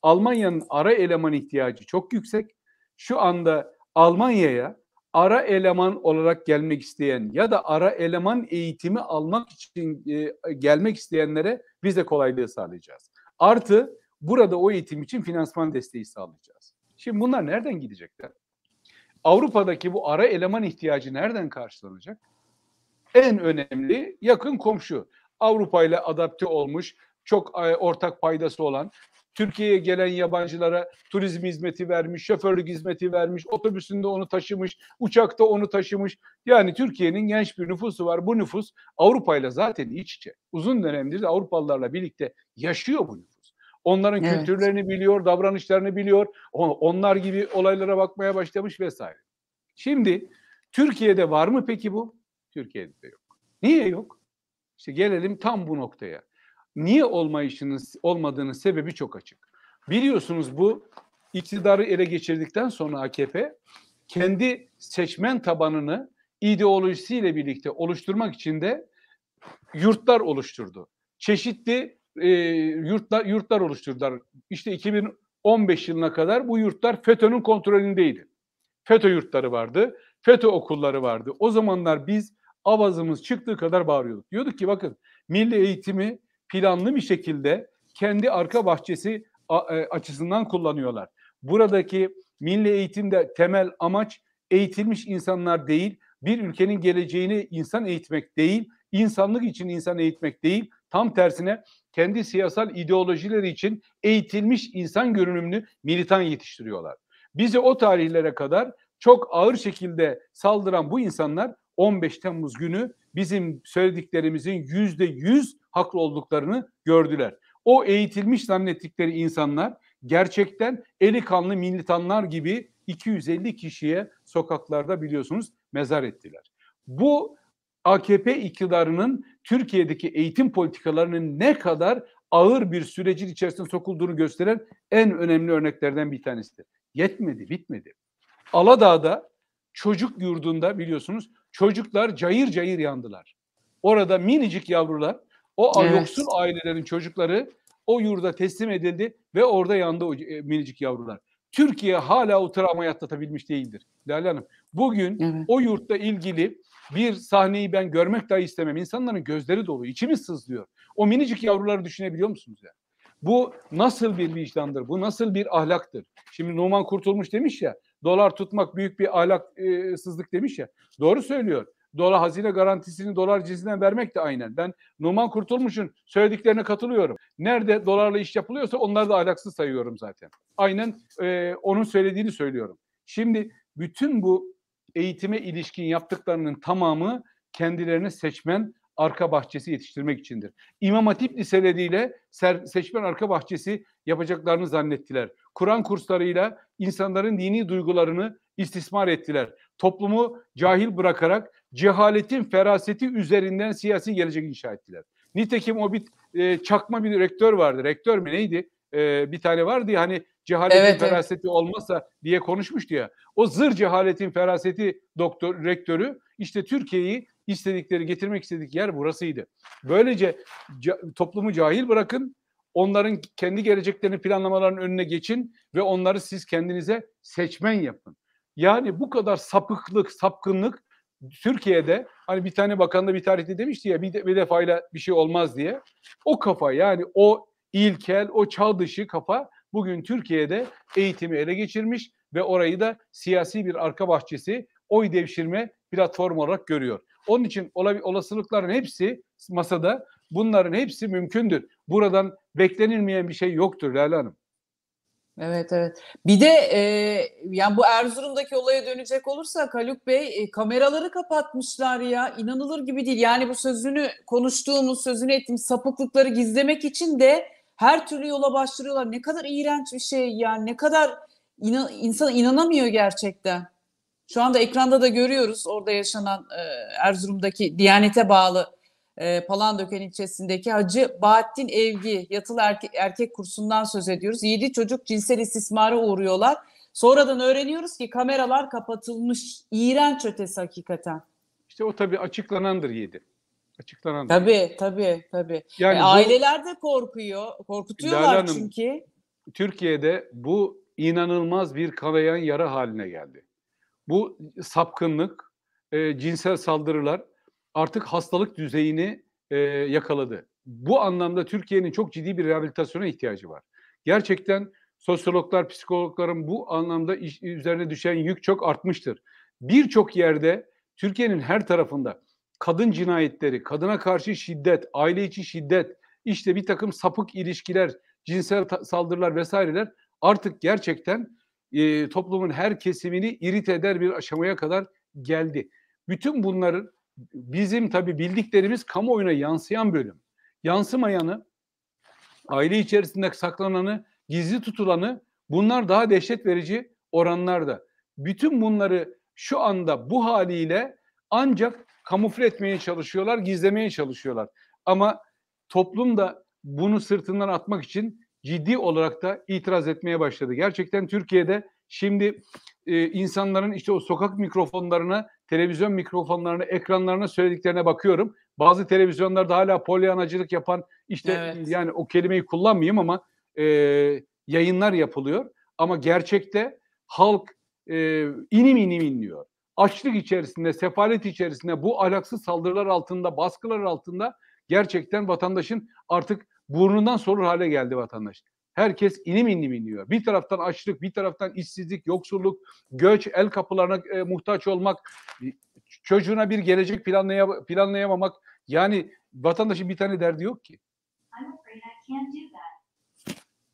Almanya'nın ara eleman ihtiyacı çok yüksek. Şu anda Almanya'ya ara eleman olarak gelmek isteyen ya da ara eleman eğitimi almak için e, gelmek isteyenlere biz de kolaylığı sağlayacağız. Artı burada o eğitim için finansman desteği sağlayacağız. Şimdi bunlar nereden gidecekler? Avrupa'daki bu ara eleman ihtiyacı nereden karşılanacak? en önemli yakın komşu. Avrupa ile adapte olmuş, çok e, ortak paydası olan, Türkiye'ye gelen yabancılara turizm hizmeti vermiş, şoförlük hizmeti vermiş, otobüsünde onu taşımış, uçakta onu taşımış. Yani Türkiye'nin genç bir nüfusu var. Bu nüfus Avrupa ile zaten iç içe. Uzun dönemdir Avrupalılarla birlikte yaşıyor bu nüfus. Onların evet. kültürlerini biliyor, davranışlarını biliyor. Onlar gibi olaylara bakmaya başlamış vesaire. Şimdi Türkiye'de var mı peki bu? Türkiye'de de yok. Niye yok? İşte gelelim tam bu noktaya. Niye olmayışınız olmadığının sebebi çok açık. Biliyorsunuz bu iktidarı ele geçirdikten sonra AKP kendi seçmen tabanını ideolojisiyle birlikte oluşturmak için de yurtlar oluşturdu. Çeşitli e, yurtlar yurtlar oluşturdular. İşte 2015 yılına kadar bu yurtlar FETÖ'nün kontrolündeydi. FETÖ yurtları vardı, FETÖ okulları vardı. O zamanlar biz avazımız çıktığı kadar bağırıyorduk. Diyorduk ki bakın milli eğitimi planlı bir şekilde kendi arka bahçesi e, açısından kullanıyorlar. Buradaki milli eğitimde temel amaç eğitilmiş insanlar değil, bir ülkenin geleceğini insan eğitmek değil, insanlık için insan eğitmek değil, tam tersine kendi siyasal ideolojileri için eğitilmiş insan görünümlü militan yetiştiriyorlar. Bizi o tarihlere kadar çok ağır şekilde saldıran bu insanlar 15 Temmuz günü bizim söylediklerimizin yüzde yüz haklı olduklarını gördüler. O eğitilmiş zannettikleri insanlar gerçekten eli kanlı militanlar gibi 250 kişiye sokaklarda biliyorsunuz mezar ettiler. Bu AKP iktidarının Türkiye'deki eğitim politikalarının ne kadar ağır bir sürecin içerisinde sokulduğunu gösteren en önemli örneklerden bir tanesidir. Yetmedi, bitmedi. Aladağ'da çocuk yurdunda biliyorsunuz çocuklar cayır cayır yandılar. Orada minicik yavrular, o evet. yoksul ailelerin çocukları o yurda teslim edildi ve orada yandı o e, minicik yavrular. Türkiye hala o travmayı atlatabilmiş değildir. Lale Hanım, bugün evet. o yurtla ilgili bir sahneyi ben görmek dahi istemem. İnsanların gözleri dolu, içimiz sızlıyor. O minicik yavruları düşünebiliyor musunuz ya? Bu nasıl bir vicdandır? Bu nasıl bir ahlaktır? Şimdi Numan Kurtulmuş demiş ya, dolar tutmak büyük bir ahlaksızlık e, demiş ya. Doğru söylüyor. Dolar hazine garantisini dolar cinsinden vermek de aynen. Ben Numan Kurtulmuş'un söylediklerine katılıyorum. Nerede dolarla iş yapılıyorsa onları da ahlaksız sayıyorum zaten. Aynen e, onun söylediğini söylüyorum. Şimdi bütün bu eğitime ilişkin yaptıklarının tamamı kendilerini seçmen arka bahçesi yetiştirmek içindir. İmam Hatip liseleriyle seçmen arka bahçesi yapacaklarını zannettiler. Kur'an kurslarıyla insanların dini duygularını istismar ettiler. Toplumu cahil bırakarak cehaletin feraseti üzerinden siyasi gelecek inşa ettiler. Nitekim o bir e, çakma bir rektör vardı. Rektör mü neydi? E, bir tane vardı ya hani cehaletin evet, feraseti evet. olmazsa diye konuşmuştu ya. O zır cehaletin feraseti doktor rektörü işte Türkiye'yi istedikleri getirmek istedik yer burasıydı. Böylece ca- toplumu cahil bırakın, Onların kendi geleceklerini planlamaların önüne geçin ve onları siz kendinize seçmen yapın. Yani bu kadar sapıklık, sapkınlık Türkiye'de hani bir tane bakan da bir tarihte demişti ya bir, de, bir defayla bir şey olmaz diye. O kafa yani o ilkel, o çağ dışı kafa bugün Türkiye'de eğitimi ele geçirmiş ve orayı da siyasi bir arka bahçesi, oy devşirme platformu olarak görüyor. Onun için olasılıkların hepsi masada bunların hepsi mümkündür. Buradan beklenilmeyen bir şey yoktur Leyla Hanım. Evet evet. Bir de e, yani bu Erzurum'daki olaya dönecek olursa Haluk Bey e, kameraları kapatmışlar ya inanılır gibi değil. Yani bu sözünü konuştuğumuz sözünü ettiğimiz sapıklıkları gizlemek için de her türlü yola başvuruyorlar. Ne kadar iğrenç bir şey yani ne kadar inan, insan inanamıyor gerçekten. Şu anda ekranda da görüyoruz orada yaşanan e, Erzurum'daki Diyanet'e bağlı e, Palandöken ilçesindeki Hacı Bahattin Evgi yatılı erke, erkek kursundan söz ediyoruz. 7 çocuk cinsel istismara uğruyorlar. Sonradan öğreniyoruz ki kameralar kapatılmış. İğrenç ötesi hakikaten. İşte o tabii açıklanandır 7 Açıklanandır. Tabii tabii tabii. Yani e, bu, aileler de korkuyor. Korkutuyorlar Hanım, çünkü. Türkiye'de bu inanılmaz bir kanayan yara haline geldi. Bu sapkınlık, e, cinsel saldırılar artık hastalık düzeyini e, yakaladı. Bu anlamda Türkiye'nin çok ciddi bir rehabilitasyona ihtiyacı var. Gerçekten sosyologlar, psikologların bu anlamda iş, üzerine düşen yük çok artmıştır. Birçok yerde Türkiye'nin her tarafında kadın cinayetleri, kadına karşı şiddet, aile içi şiddet, işte bir takım sapık ilişkiler, cinsel saldırılar vesaireler artık gerçekten e, toplumun her kesimini irit eder bir aşamaya kadar geldi. Bütün bunların bizim tabii bildiklerimiz kamuoyuna yansıyan bölüm. Yansımayanı, aile içerisinde saklananı, gizli tutulanı bunlar daha dehşet verici oranlarda. Bütün bunları şu anda bu haliyle ancak kamufle etmeye çalışıyorlar, gizlemeye çalışıyorlar. Ama toplum da bunu sırtından atmak için ciddi olarak da itiraz etmeye başladı. Gerçekten Türkiye'de şimdi e, insanların işte o sokak mikrofonlarına televizyon mikrofonlarına, ekranlarına söylediklerine bakıyorum. Bazı televizyonlarda hala polyanacılık yapan işte evet. yani o kelimeyi kullanmayayım ama e, yayınlar yapılıyor. Ama gerçekte halk e, inim inim inliyor. Açlık içerisinde, sefalet içerisinde bu alaksız saldırılar altında, baskılar altında gerçekten vatandaşın artık burnundan sorur hale geldi vatandaş. Herkes inim inim iniyor. Bir taraftan açlık, bir taraftan işsizlik, yoksulluk, göç, el kapılarına e, muhtaç olmak, çocuğuna bir gelecek planlaya, planlayamamak. Yani vatandaşın bir tane derdi yok ki.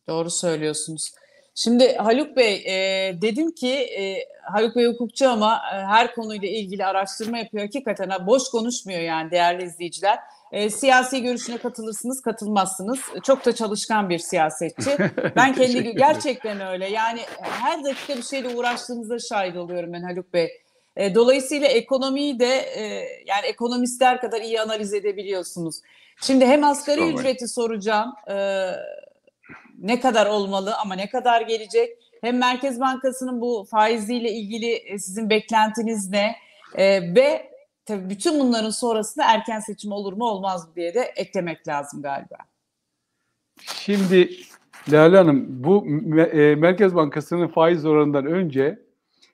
Doğru söylüyorsunuz. Şimdi Haluk Bey e, dedim ki e, Haluk Bey hukukçu ama e, her konuyla ilgili araştırma yapıyor. Hakikaten ha, boş konuşmuyor yani değerli izleyiciler. E, siyasi görüşüne katılırsınız, katılmazsınız. Ee, çok da çalışkan bir siyasetçi. Ben kendi gerçekten öyle. Yani her dakika bir şeyle uğraştığımızda şahit oluyorum ben Haluk Bey. E, dolayısıyla ekonomiyi de e, yani ekonomistler kadar iyi analiz edebiliyorsunuz. Şimdi hem asgari Sormayın. ücreti soracağım. E, ne kadar olmalı ama ne kadar gelecek? Hem Merkez Bankası'nın bu faiziyle ilgili e, sizin beklentiniz ne? E, ve tabii bütün bunların sonrasında erken seçim olur mu olmaz mı diye de eklemek lazım galiba. Şimdi Leyla Hanım bu e, Merkez Bankası'nın faiz oranından önce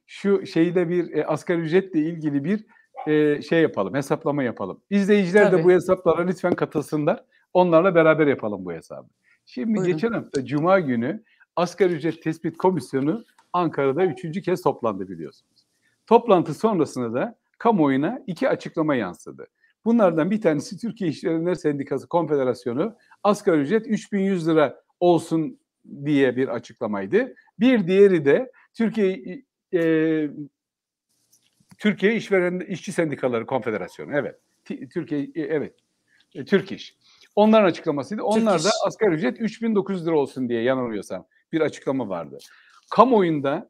şu şeyde bir e, asgari ücretle ilgili bir e, şey yapalım, hesaplama yapalım. İzleyiciler Tabii. de bu hesaplara lütfen katılsınlar. Onlarla beraber yapalım bu hesabı. Şimdi Buyurun. geçen hafta Cuma günü Asgari Ücret Tespit Komisyonu Ankara'da üçüncü kez toplandı biliyorsunuz. Toplantı sonrasında da kamuoyuna iki açıklama yansıdı. Bunlardan bir tanesi Türkiye İşverenler Sendikası Konfederasyonu asgari ücret 3100 lira olsun diye bir açıklamaydı. Bir diğeri de Türkiye e, Türkiye İşveren İşçi Sendikaları Konfederasyonu. Evet. Türkiye e, evet. E, Türk İş. Onların açıklamasıydı. Türk Onlar iş. asgari ücret 3900 lira olsun diye yanılmıyorsam bir açıklama vardı. Kamuoyunda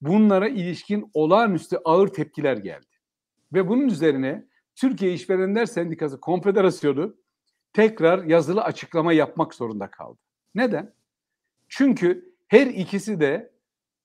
bunlara ilişkin olağanüstü ağır tepkiler geldi. Ve bunun üzerine Türkiye İşverenler Sendikası Konfederasyonu tekrar yazılı açıklama yapmak zorunda kaldı. Neden? Çünkü her ikisi de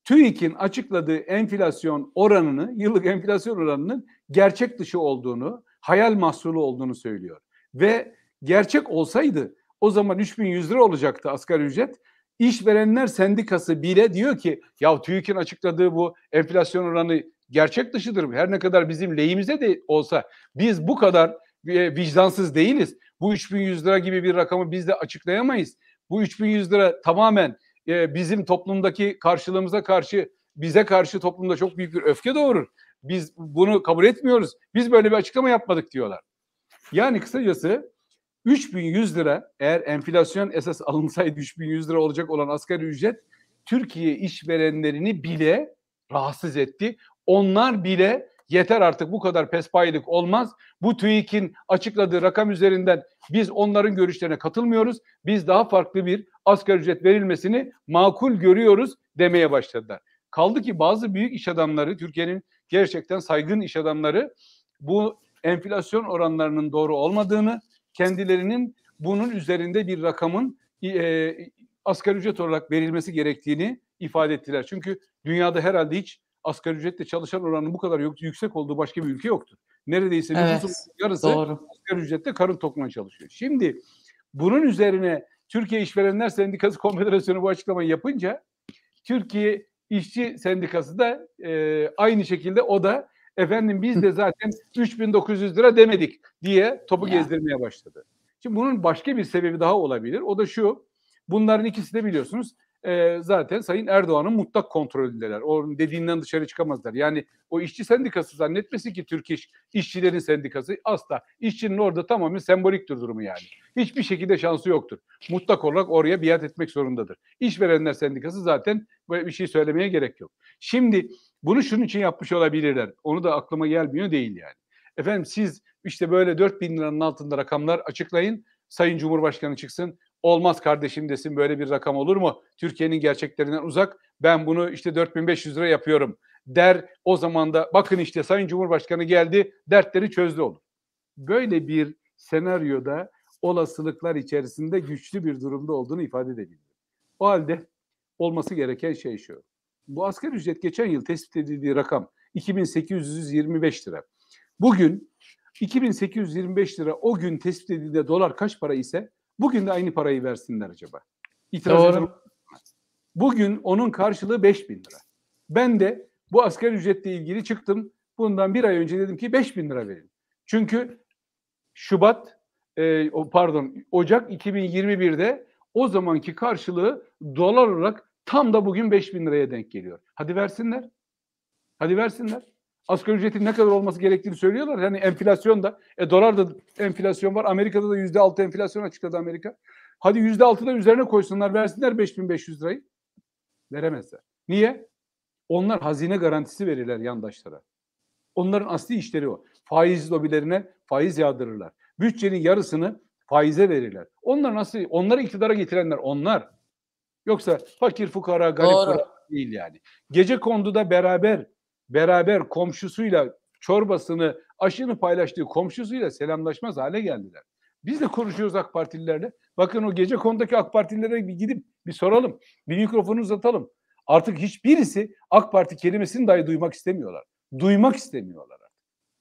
TÜİK'in açıkladığı enflasyon oranını, yıllık enflasyon oranının gerçek dışı olduğunu, hayal mahsulü olduğunu söylüyor. Ve gerçek olsaydı o zaman 3100 lira olacaktı asgari ücret. İşverenler sendikası bile diyor ki ya TÜİK'in açıkladığı bu enflasyon oranı gerçek dışıdır. Her ne kadar bizim lehimize de olsa biz bu kadar e, vicdansız değiliz. Bu 3100 lira gibi bir rakamı biz de açıklayamayız. Bu 3100 lira tamamen e, bizim toplumdaki karşılığımıza karşı bize karşı toplumda çok büyük bir öfke doğurur. Biz bunu kabul etmiyoruz. Biz böyle bir açıklama yapmadık diyorlar. Yani kısacası 3100 lira eğer enflasyon esas alınsaydı 3100 lira olacak olan asgari ücret Türkiye işverenlerini bile rahatsız etti. Onlar bile yeter artık bu kadar pespayelik olmaz. Bu TÜİK'in açıkladığı rakam üzerinden biz onların görüşlerine katılmıyoruz. Biz daha farklı bir asgari ücret verilmesini makul görüyoruz demeye başladılar. Kaldı ki bazı büyük iş adamları, Türkiye'nin gerçekten saygın iş adamları bu enflasyon oranlarının doğru olmadığını, kendilerinin bunun üzerinde bir rakamın e, e asgari ücret olarak verilmesi gerektiğini ifade ettiler. Çünkü dünyada herhalde hiç asgari ücretle çalışan oranının bu kadar yüksek olduğu başka bir ülke yoktur. Neredeyse evet, nüfusun yarısı doğru. asgari ücretle karın tokluğuna çalışıyor. Şimdi bunun üzerine Türkiye İşverenler Sendikası Konfederasyonu bu açıklamayı yapınca Türkiye İşçi Sendikası da e, aynı şekilde o da efendim biz de zaten 3900 lira demedik diye topu ya. gezdirmeye başladı. Şimdi bunun başka bir sebebi daha olabilir. O da şu. Bunların ikisi de biliyorsunuz e, zaten Sayın Erdoğan'ın mutlak kontrolündeler. Onun dediğinden dışarı çıkamazlar. Yani o işçi sendikası zannetmesi ki Türk İş, işçilerin sendikası asla. İşçinin orada tamamen semboliktir durumu yani. Hiçbir şekilde şansı yoktur. Mutlak olarak oraya biat etmek zorundadır. İşverenler sendikası zaten böyle bir şey söylemeye gerek yok. Şimdi bunu şunun için yapmış olabilirler. Onu da aklıma gelmiyor değil yani. Efendim siz işte böyle 4 bin liranın altında rakamlar açıklayın. Sayın Cumhurbaşkanı çıksın Olmaz kardeşim desin böyle bir rakam olur mu? Türkiye'nin gerçeklerinden uzak. Ben bunu işte 4500 lira yapıyorum der. O zaman da bakın işte Sayın Cumhurbaşkanı geldi dertleri çözdü olur. Böyle bir senaryoda olasılıklar içerisinde güçlü bir durumda olduğunu ifade edebilirim. O halde olması gereken şey şu. Bu asgari ücret geçen yıl tespit edildiği rakam 2825 lira. Bugün 2825 lira o gün tespit edildiğinde dolar kaç para ise Bugün de aynı parayı versinler acaba. İtiraz Doğru. Bugün onun karşılığı 5 bin lira. Ben de bu asgari ücretle ilgili çıktım. Bundan bir ay önce dedim ki 5 bin lira verin. Çünkü Şubat, e, pardon Ocak 2021'de o zamanki karşılığı dolar olarak tam da bugün 5 bin liraya denk geliyor. Hadi versinler. Hadi versinler asgari ücretin ne kadar olması gerektiğini söylüyorlar. Yani enflasyon da, e, dolar da enflasyon var. Amerika'da da yüzde altı enflasyon açıkladı Amerika. Hadi yüzde altı da üzerine koysunlar, versinler 5500 lirayı. Veremezler. Niye? Onlar hazine garantisi verirler yandaşlara. Onların asli işleri o. Faiz lobilerine faiz yağdırırlar. Bütçenin yarısını faize verirler. Onlar nasıl, onları iktidara getirenler onlar. Yoksa fakir fukara, garip değil yani. Gece konduda beraber beraber komşusuyla çorbasını, aşını paylaştığı komşusuyla selamlaşmaz hale geldiler. Biz de konuşuyoruz AK Partililerle. Bakın o gece kondaki AK Partililere bir gidip bir soralım. Bir mikrofonu uzatalım. Artık hiçbirisi AK Parti kelimesini dahi duymak istemiyorlar. Duymak istemiyorlar.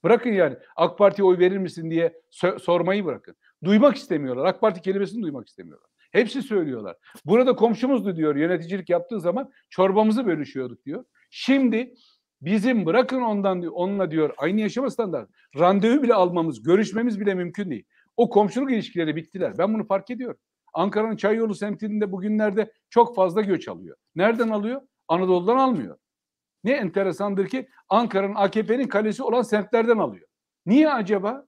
Bırakın yani AK Parti'ye oy verir misin diye so- sormayı bırakın. Duymak istemiyorlar. AK Parti kelimesini duymak istemiyorlar. Hepsi söylüyorlar. Burada komşumuzdu diyor yöneticilik yaptığı zaman çorbamızı bölüşüyorduk diyor. Şimdi Bizim bırakın ondan onunla diyor aynı yaşama standartı. Randevu bile almamız, görüşmemiz bile mümkün değil. O komşuluk ilişkileri bittiler. Ben bunu fark ediyorum. Ankara'nın Çayyolu semtinde bugünlerde çok fazla göç alıyor. Nereden alıyor? Anadolu'dan almıyor. Ne enteresandır ki Ankara'nın AKP'nin kalesi olan semtlerden alıyor. Niye acaba?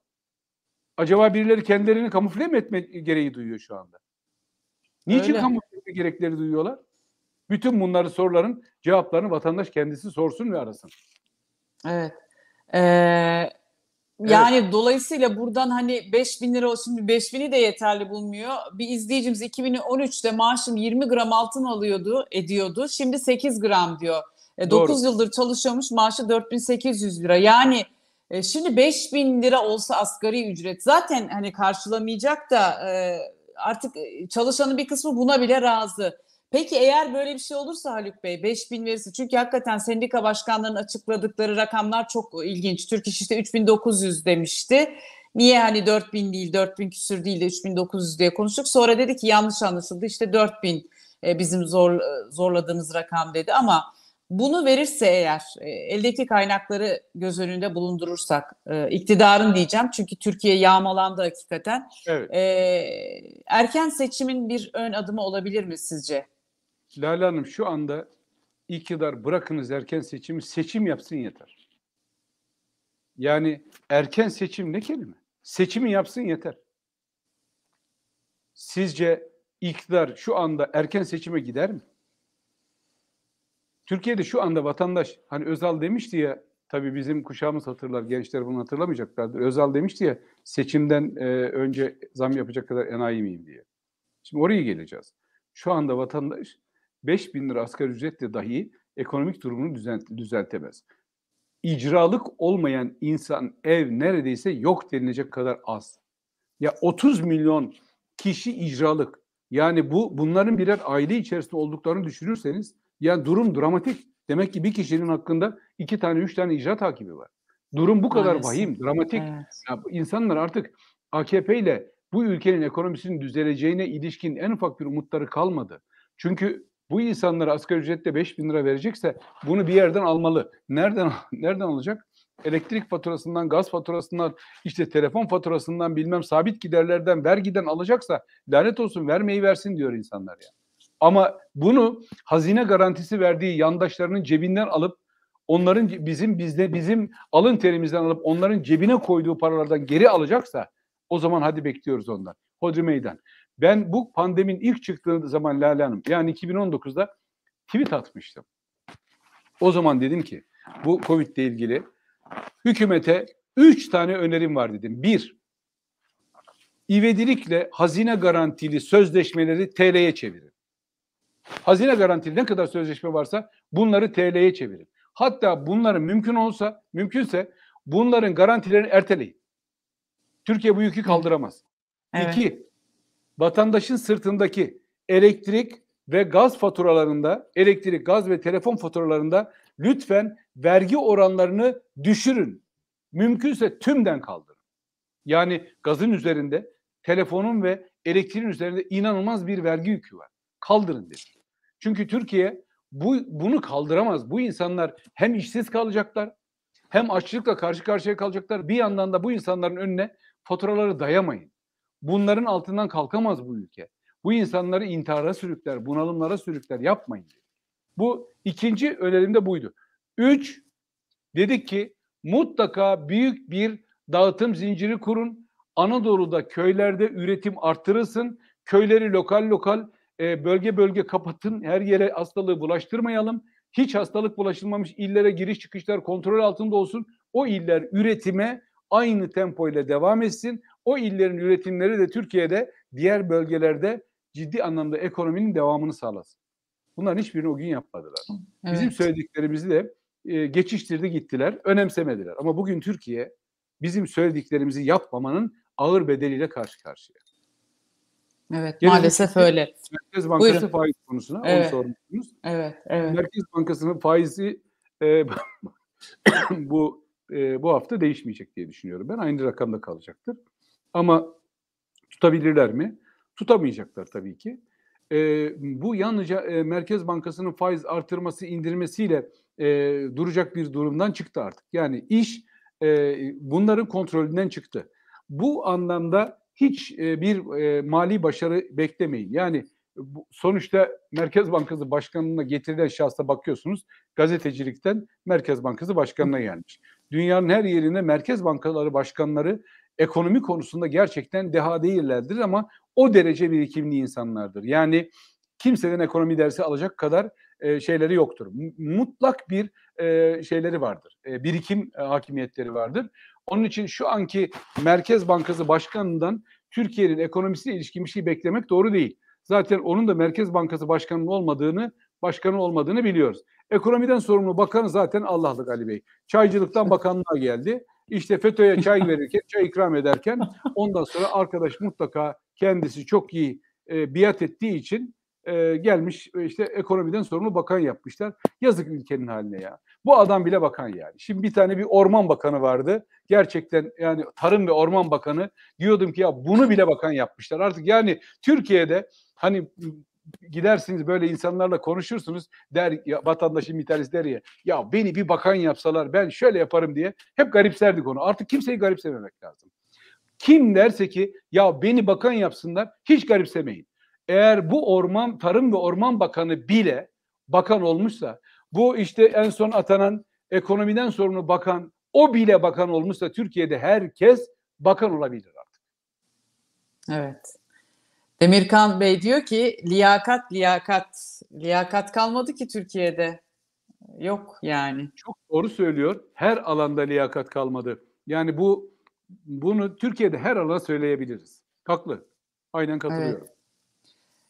Acaba birileri kendilerini kamufle mi etme gereği duyuyor şu anda? Niçin Öyle. kamufle gerekleri duyuyorlar? Bütün bunları soruların cevaplarını vatandaş kendisi sorsun ve arasın. Evet. Ee, yani evet. dolayısıyla buradan hani 5 bin lira olsun 5 bini de yeterli bulmuyor. Bir izleyicimiz 2013'te maaşım 20 gram altın alıyordu ediyordu. Şimdi 8 gram diyor. E, 9 yıldır çalışıyormuş maaşı 4800 lira. Yani e, şimdi 5 bin lira olsa asgari ücret zaten hani karşılamayacak da e, artık e, çalışanın bir kısmı buna bile razı. Peki eğer böyle bir şey olursa Haluk Bey 5 bin verirse çünkü hakikaten sendika başkanlarının açıkladıkları rakamlar çok ilginç. Türk İş işte 3900 demişti. Niye hani 4000 değil 4000 küsür değil de 3900 diye konuştuk. Sonra dedi ki yanlış anlaşıldı işte 4000 e, bizim zor, e, zorladığımız rakam dedi ama bunu verirse eğer e, eldeki kaynakları göz önünde bulundurursak iktidarın diyeceğim çünkü Türkiye yağmalandı hakikaten. Evet. erken seçimin bir ön adımı olabilir mi sizce? Lale Hanım şu anda iktidar bırakınız erken seçimi seçim yapsın yeter. Yani erken seçim ne kelime? Seçimi yapsın yeter. Sizce iktidar şu anda erken seçime gider mi? Türkiye'de şu anda vatandaş hani Özal demişti ya tabii bizim kuşağımız hatırlar gençler bunu hatırlamayacaklardır. Özal demişti ya seçimden e, önce zam yapacak kadar enayi miyim diye. Şimdi oraya geleceğiz. Şu anda vatandaş 5 bin lira asgari ücretle dahi ekonomik durumunu düzelt düzeltemez. İcralık olmayan insan ev neredeyse yok denilecek kadar az. Ya 30 milyon kişi icralık. Yani bu bunların birer aile içerisinde olduklarını düşünürseniz yani durum dramatik. Demek ki bir kişinin hakkında iki tane üç tane icra takibi var. Durum bu kadar Maalesef. vahim, dramatik. Evet. Ya, insanlar artık AKP ile bu ülkenin ekonomisinin düzeleceğine ilişkin en ufak bir umutları kalmadı. Çünkü bu insanlara asgari ücretle 5 bin lira verecekse bunu bir yerden almalı. Nereden nereden alacak? Elektrik faturasından, gaz faturasından, işte telefon faturasından bilmem sabit giderlerden, vergiden alacaksa lanet olsun vermeyi versin diyor insanlar yani. Ama bunu hazine garantisi verdiği yandaşlarının cebinden alıp onların bizim bizde bizim alın terimizden alıp onların cebine koyduğu paralardan geri alacaksa o zaman hadi bekliyoruz ondan. Hodri meydan. Ben bu pandemin ilk çıktığı zaman Lale Hanım yani 2019'da tweet atmıştım. O zaman dedim ki bu Covid ile ilgili hükümete üç tane önerim var dedim. Bir, ivedilikle hazine garantili sözleşmeleri TL'ye çevirin. Hazine garantili ne kadar sözleşme varsa bunları TL'ye çevirin. Hatta bunların mümkün olsa, mümkünse bunların garantilerini erteleyin. Türkiye bu yükü kaldıramaz. Evet. İki, vatandaşın sırtındaki elektrik ve gaz faturalarında, elektrik, gaz ve telefon faturalarında lütfen vergi oranlarını düşürün. Mümkünse tümden kaldırın. Yani gazın üzerinde, telefonun ve elektriğin üzerinde inanılmaz bir vergi yükü var. Kaldırın dedi. Çünkü Türkiye bu bunu kaldıramaz. Bu insanlar hem işsiz kalacaklar, hem açlıkla karşı karşıya kalacaklar. Bir yandan da bu insanların önüne faturaları dayamayın. Bunların altından kalkamaz bu ülke. Bu insanları intihara sürükler, bunalımlara sürükler. Yapmayın. Bu ikinci önerim de buydu. Üç, dedik ki mutlaka büyük bir dağıtım zinciri kurun. Anadolu'da köylerde üretim arttırılsın. Köyleri lokal lokal e, bölge bölge kapatın. Her yere hastalığı bulaştırmayalım. Hiç hastalık bulaşılmamış illere giriş çıkışlar kontrol altında olsun. O iller üretime aynı tempoyla devam etsin o illerin üretimleri de Türkiye'de diğer bölgelerde ciddi anlamda ekonominin devamını sağlasın. Bunların hiçbirini o gün yapmadılar. Evet. Bizim söylediklerimizi de e, geçiştirdi gittiler, önemsemediler. Ama bugün Türkiye bizim söylediklerimizi yapmamanın ağır bedeliyle karşı karşıya. Evet, Gelin maalesef öyle. Merkez Bankası Buyurun. faiz konusuna evet. onu sormuştunuz. Evet, evet. Merkez Bankası'nın faizi e, bu e, bu hafta değişmeyecek diye düşünüyorum ben. Aynı rakamda kalacaktır. Ama tutabilirler mi? Tutamayacaklar tabii ki. E, bu yalnızca e, Merkez Bankası'nın faiz artırması indirmesiyle e, duracak bir durumdan çıktı artık. Yani iş e, bunların kontrolünden çıktı. Bu anlamda hiç e, bir e, mali başarı beklemeyin. Yani bu, sonuçta Merkez Bankası Başkanı'na getirilen şahsa bakıyorsunuz. Gazetecilikten Merkez Bankası Başkanı'na gelmiş. Dünyanın her yerinde Merkez Bankaları Başkanları ekonomi konusunda gerçekten deha değillerdir ama o derece birikimli insanlardır. Yani kimseden ekonomi dersi alacak kadar e, şeyleri yoktur. Mutlak bir e, şeyleri vardır. E, birikim e, hakimiyetleri vardır. Onun için şu anki Merkez Bankası Başkanı'ndan Türkiye'nin ekonomisiyle ilişkin bir şey beklemek doğru değil. Zaten onun da Merkez Bankası Başkanı'nın olmadığını, başkanı olmadığını biliyoruz. Ekonomiden sorumlu bakanı zaten Allah'lık Ali Bey. Çaycılıktan bakanlığa geldi. İşte FETÖ'ye çay verirken, çay ikram ederken ondan sonra arkadaş mutlaka kendisi çok iyi e, biat ettiği için e, gelmiş işte ekonomiden sorumlu bakan yapmışlar. Yazık ülkenin haline ya. Bu adam bile bakan yani. Şimdi bir tane bir orman bakanı vardı. Gerçekten yani tarım ve orman bakanı diyordum ki ya bunu bile bakan yapmışlar. Artık yani Türkiye'de hani gidersiniz böyle insanlarla konuşursunuz der ya, vatandaşın bir tanesi der ya ya beni bir bakan yapsalar ben şöyle yaparım diye hep garipserdik onu. Artık kimseyi garipsememek lazım. Kim derse ki ya beni bakan yapsınlar hiç garipsemeyin. Eğer bu orman tarım ve orman bakanı bile bakan olmuşsa bu işte en son atanan ekonomiden sorumlu bakan o bile bakan olmuşsa Türkiye'de herkes bakan olabilir artık. Evet. Demirkan Bey diyor ki liyakat liyakat liyakat kalmadı ki Türkiye'de. Yok yani. Çok doğru söylüyor. Her alanda liyakat kalmadı. Yani bu bunu Türkiye'de her alana söyleyebiliriz. Haklı. Aynen katılıyorum.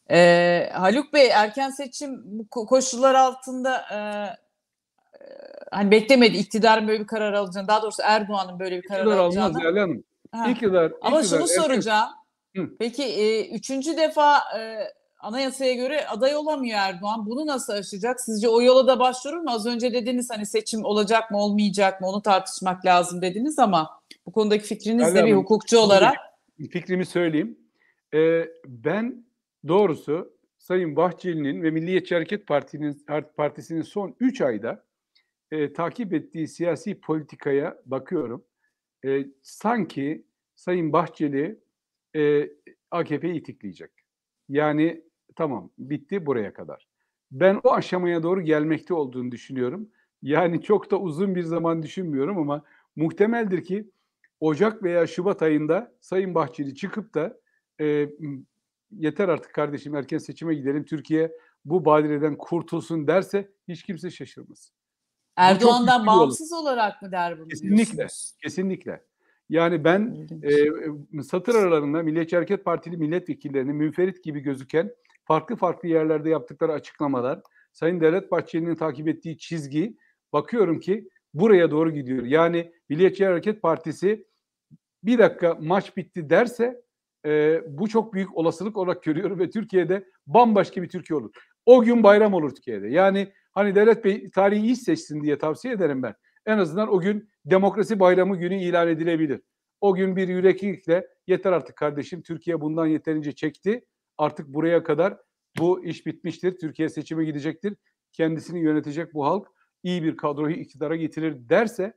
Evet. Ee, Haluk Bey erken seçim koşullar altında e, e hani beklemedi iktidarın böyle bir karar alacağını. Daha doğrusu Erdoğan'ın böyle bir karar İktidar alacağını. almaz Hanım. Ha. İktidar, iktidar. Ama şunu erken... soracağım. Peki e, üçüncü defa e, anayasaya göre aday olamıyor Erdoğan. Bunu nasıl aşacak? Sizce o yola da başvurur mu? Az önce dediniz hani seçim olacak mı olmayacak mı onu tartışmak lazım dediniz ama bu konudaki fikriniz de bir hukukçu olarak. Fikrimi söyleyeyim. Ee, ben doğrusu Sayın Bahçeli'nin ve Milliyetçi Hareket Partisi'nin Partisi'nin son 3 ayda e, takip ettiği siyasi politikaya bakıyorum. E, sanki Sayın Bahçeli e, AKP'yi itikleyecek. Yani tamam bitti buraya kadar. Ben o aşamaya doğru gelmekte olduğunu düşünüyorum. Yani çok da uzun bir zaman düşünmüyorum ama muhtemeldir ki Ocak veya Şubat ayında Sayın Bahçeli çıkıp da e, yeter artık kardeşim erken seçime gidelim Türkiye bu badireden kurtulsun derse hiç kimse şaşırmaz. Erdoğan'dan bağımsız olur. olarak mı der bunu? Kesinlikle. Kesinlikle. Yani ben e, satır aralarında Milliyetçi Hareket Partili milletvekillerinin münferit gibi gözüken farklı farklı yerlerde yaptıkları açıklamalar, Sayın Devlet Bahçeli'nin takip ettiği çizgi bakıyorum ki buraya doğru gidiyor. Yani Milliyetçi Hareket Partisi bir dakika maç bitti derse e, bu çok büyük olasılık olarak görüyorum ve Türkiye'de bambaşka bir Türkiye olur. O gün bayram olur Türkiye'de. Yani hani Devlet Bey tarihi iyi seçsin diye tavsiye ederim ben. En azından o gün demokrasi bayramı günü ilan edilebilir. O gün bir yüreklikle yeter artık kardeşim Türkiye bundan yeterince çekti. Artık buraya kadar bu iş bitmiştir. Türkiye seçime gidecektir. Kendisini yönetecek bu halk iyi bir kadroyu iktidara getirir derse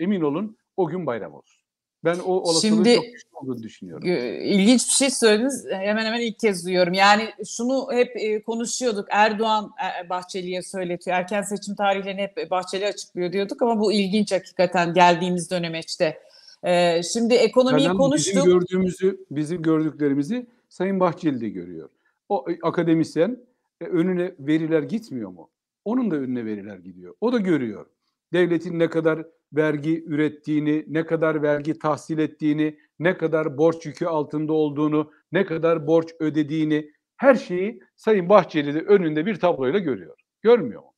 emin olun o gün bayram olur. Ben o olasılığın Şimdi, çok olduğunu düşünüyorum. İlginç bir şey söylediniz. Hemen hemen ilk kez duyuyorum. Yani şunu hep e, konuşuyorduk. Erdoğan e, e Bahçeli'ye söyletiyor. Erken seçim tarihlerini hep e, Bahçeli açıklıyor diyorduk ama bu ilginç hakikaten geldiğimiz dönemeçte. E, şimdi ekonomiyi Adam, konuştuk. Bizim gördüğümüzü, bizim gördüklerimizi Sayın Bahçeli de görüyor. O e, akademisyen önüne veriler gitmiyor mu? Onun da önüne veriler gidiyor. O da görüyor devletin ne kadar vergi ürettiğini, ne kadar vergi tahsil ettiğini, ne kadar borç yükü altında olduğunu, ne kadar borç ödediğini her şeyi Sayın Bahçeli de önünde bir tabloyla görüyor. Görmüyor mu?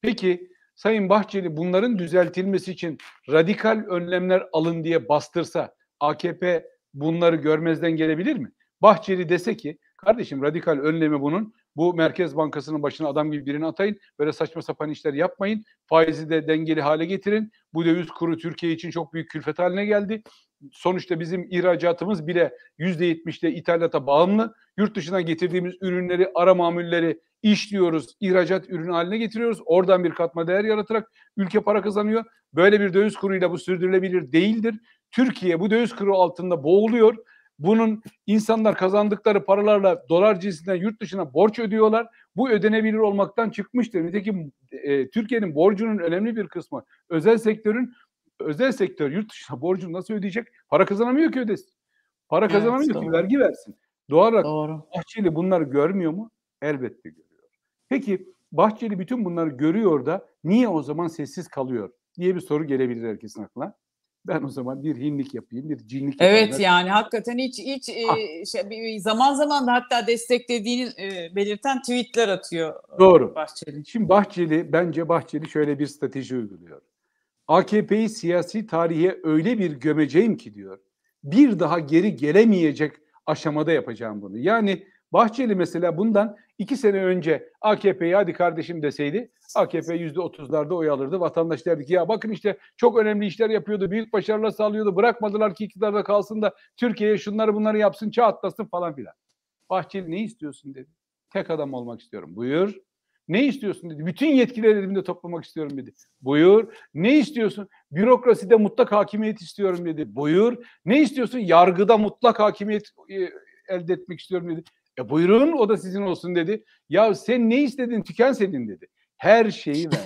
Peki Sayın Bahçeli bunların düzeltilmesi için radikal önlemler alın diye bastırsa AKP bunları görmezden gelebilir mi? Bahçeli dese ki kardeşim radikal önlemi bunun bu Merkez Bankası'nın başına adam gibi birini atayın. Böyle saçma sapan işler yapmayın. Faizi de dengeli hale getirin. Bu döviz kuru Türkiye için çok büyük külfet haline geldi. Sonuçta bizim ihracatımız bile yüzde yetmişte ithalata bağımlı. Yurt dışından getirdiğimiz ürünleri, ara mamulleri işliyoruz, ihracat ürünü haline getiriyoruz. Oradan bir katma değer yaratarak ülke para kazanıyor. Böyle bir döviz kuruyla bu sürdürülebilir değildir. Türkiye bu döviz kuru altında boğuluyor bunun insanlar kazandıkları paralarla dolar cinsinden yurt dışına borç ödüyorlar. Bu ödenebilir olmaktan çıkmıştır. Nitekim e, Türkiye'nin borcunun önemli bir kısmı özel sektörün özel sektör yurt dışına borcunu nasıl ödeyecek? Para kazanamıyor ki ödesin. Para kazanamıyor evet, ki doğru. vergi versin. Doğal olarak doğru. Bahçeli bunları görmüyor mu? Elbette görüyor. Peki Bahçeli bütün bunları görüyor da niye o zaman sessiz kalıyor diye bir soru gelebilir herkesin aklına ben o zaman bir hinlik yapayım, bir cinlik yapayım. Evet yani hakikaten hiç hiç e, ah. şey, zaman zaman da hatta desteklediğini e, belirten tweetler atıyor Doğru. Bahçeli. Şimdi Bahçeli, bence Bahçeli şöyle bir strateji uyguluyor. AKP'yi siyasi tarihe öyle bir gömeceğim ki diyor, bir daha geri gelemeyecek aşamada yapacağım bunu. Yani Bahçeli mesela bundan iki sene önce AKP'ye hadi kardeşim deseydi AKP yüzde otuzlarda oy alırdı. Vatandaş derdi ki ya bakın işte çok önemli işler yapıyordu. Büyük başarılar sağlıyordu. Bırakmadılar ki iktidarda kalsın da Türkiye'ye şunları bunları yapsın çağ atlasın falan filan. Bahçeli ne istiyorsun dedi. Tek adam olmak istiyorum. Buyur. Ne istiyorsun dedi. Bütün yetkileri elimde toplamak istiyorum dedi. Buyur. Ne istiyorsun? Bürokraside mutlak hakimiyet istiyorum dedi. Buyur. Ne istiyorsun? Yargıda mutlak hakimiyet e, elde etmek istiyorum dedi. E buyurun o da sizin olsun dedi. Ya sen ne istedin tüken senin dedi. Her şeyi ver.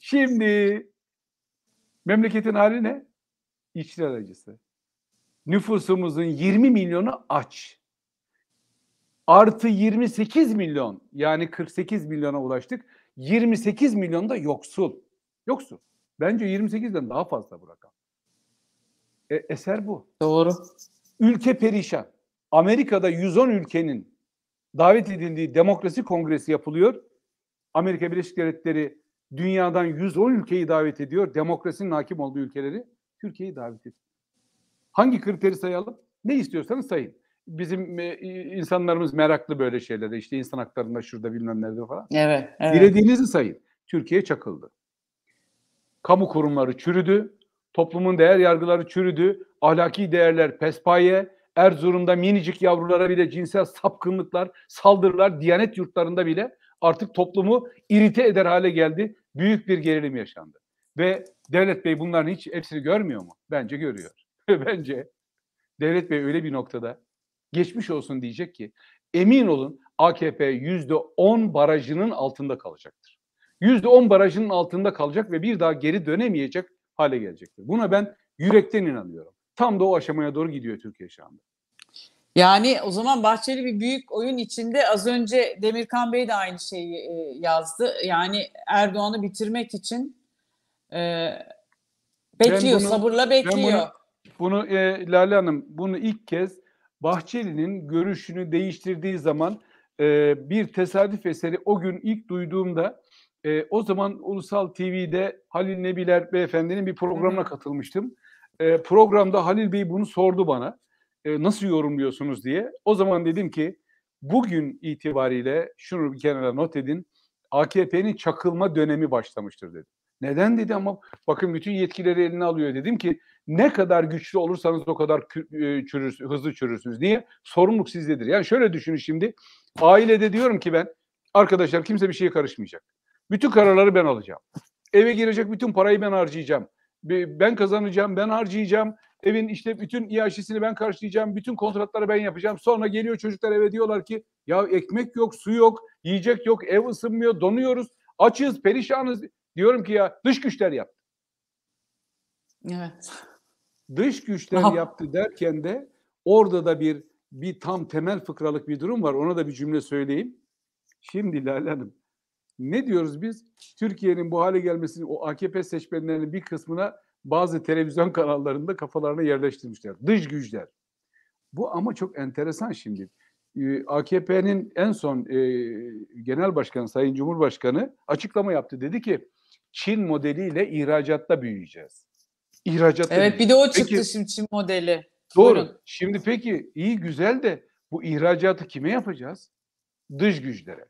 Şimdi memleketin hali ne? İçler acısı. Nüfusumuzun 20 milyonu aç. Artı 28 milyon yani 48 milyona ulaştık. 28 milyon da yoksul. Yoksul. Bence 28'den daha fazla bu rakam. E, eser bu. Doğru. Ülke perişan. Amerika'da 110 ülkenin davet edildiği demokrasi kongresi yapılıyor. Amerika Birleşik Devletleri dünyadan 110 ülkeyi davet ediyor. Demokrasinin hakim olduğu ülkeleri Türkiye'yi davet ediyor. Hangi kriteri sayalım? Ne istiyorsanız sayın. Bizim e, insanlarımız meraklı böyle şeylere. İşte insan haklarında şurada bilmem nerede falan. Evet, evet. Dilediğinizi sayın. Türkiye çakıldı. Kamu kurumları çürüdü. Toplumun değer yargıları çürüdü. Ahlaki değerler pespaye. Erzurum'da minicik yavrulara bile cinsel sapkınlıklar, saldırılar, Diyanet yurtlarında bile artık toplumu irite eder hale geldi. Büyük bir gerilim yaşandı. Ve Devlet Bey bunların hiç hepsini görmüyor mu? Bence görüyor. Bence Devlet Bey öyle bir noktada geçmiş olsun diyecek ki emin olun AKP yüzde on barajının altında kalacaktır. Yüzde on barajının altında kalacak ve bir daha geri dönemeyecek hale gelecektir. Buna ben yürekten inanıyorum. Tam da o aşamaya doğru gidiyor Türkiye şu anda. Yani o zaman Bahçeli bir büyük oyun içinde az önce Demirkan Bey de aynı şeyi e, yazdı. Yani Erdoğan'ı bitirmek için e, bekliyor, bunu, sabırla bekliyor. Bunu, bunu e, Lale Hanım, bunu ilk kez Bahçeli'nin görüşünü değiştirdiği zaman e, bir tesadüf eseri o gün ilk duyduğumda e, o zaman Ulusal TV'de Halil Nebiler Beyefendi'nin bir programına katılmıştım e, programda Halil Bey bunu sordu bana. E, nasıl yorumluyorsunuz diye. O zaman dedim ki bugün itibariyle şunu bir kenara not edin. AKP'nin çakılma dönemi başlamıştır dedim. Neden dedi ama bakın bütün yetkileri eline alıyor dedim ki ne kadar güçlü olursanız o kadar e, çürür, hızlı çürürsünüz niye? sorumluluk sizdedir. Yani şöyle düşünün şimdi ailede diyorum ki ben arkadaşlar kimse bir şeye karışmayacak. Bütün kararları ben alacağım. Eve girecek bütün parayı ben harcayacağım ben kazanacağım, ben harcayacağım. Evin işte bütün e iaşesini ben karşılayacağım, bütün kontratları ben yapacağım. Sonra geliyor çocuklar eve diyorlar ki ya ekmek yok, su yok, yiyecek yok, ev ısınmıyor, donuyoruz, açız, perişanız. Diyorum ki ya dış güçler yaptı. Evet. Dış güçler Aha. yaptı derken de orada da bir bir tam temel fıkralık bir durum var. Ona da bir cümle söyleyeyim. Şimdi Lale Hanım ne diyoruz biz? Türkiye'nin bu hale gelmesini o AKP seçmenlerinin bir kısmına bazı televizyon kanallarında kafalarına yerleştirmişler. Dış güçler. Bu ama çok enteresan şimdi. AKP'nin en son e, genel başkanı Sayın Cumhurbaşkanı açıklama yaptı. Dedi ki Çin modeliyle ihracatta büyüyeceğiz. İhracatta Evet büyüyeceğiz. bir de o çıktı peki, şimdi Çin modeli. Doğru. Buyurun. Şimdi peki iyi güzel de bu ihracatı kime yapacağız? Dış güçlere.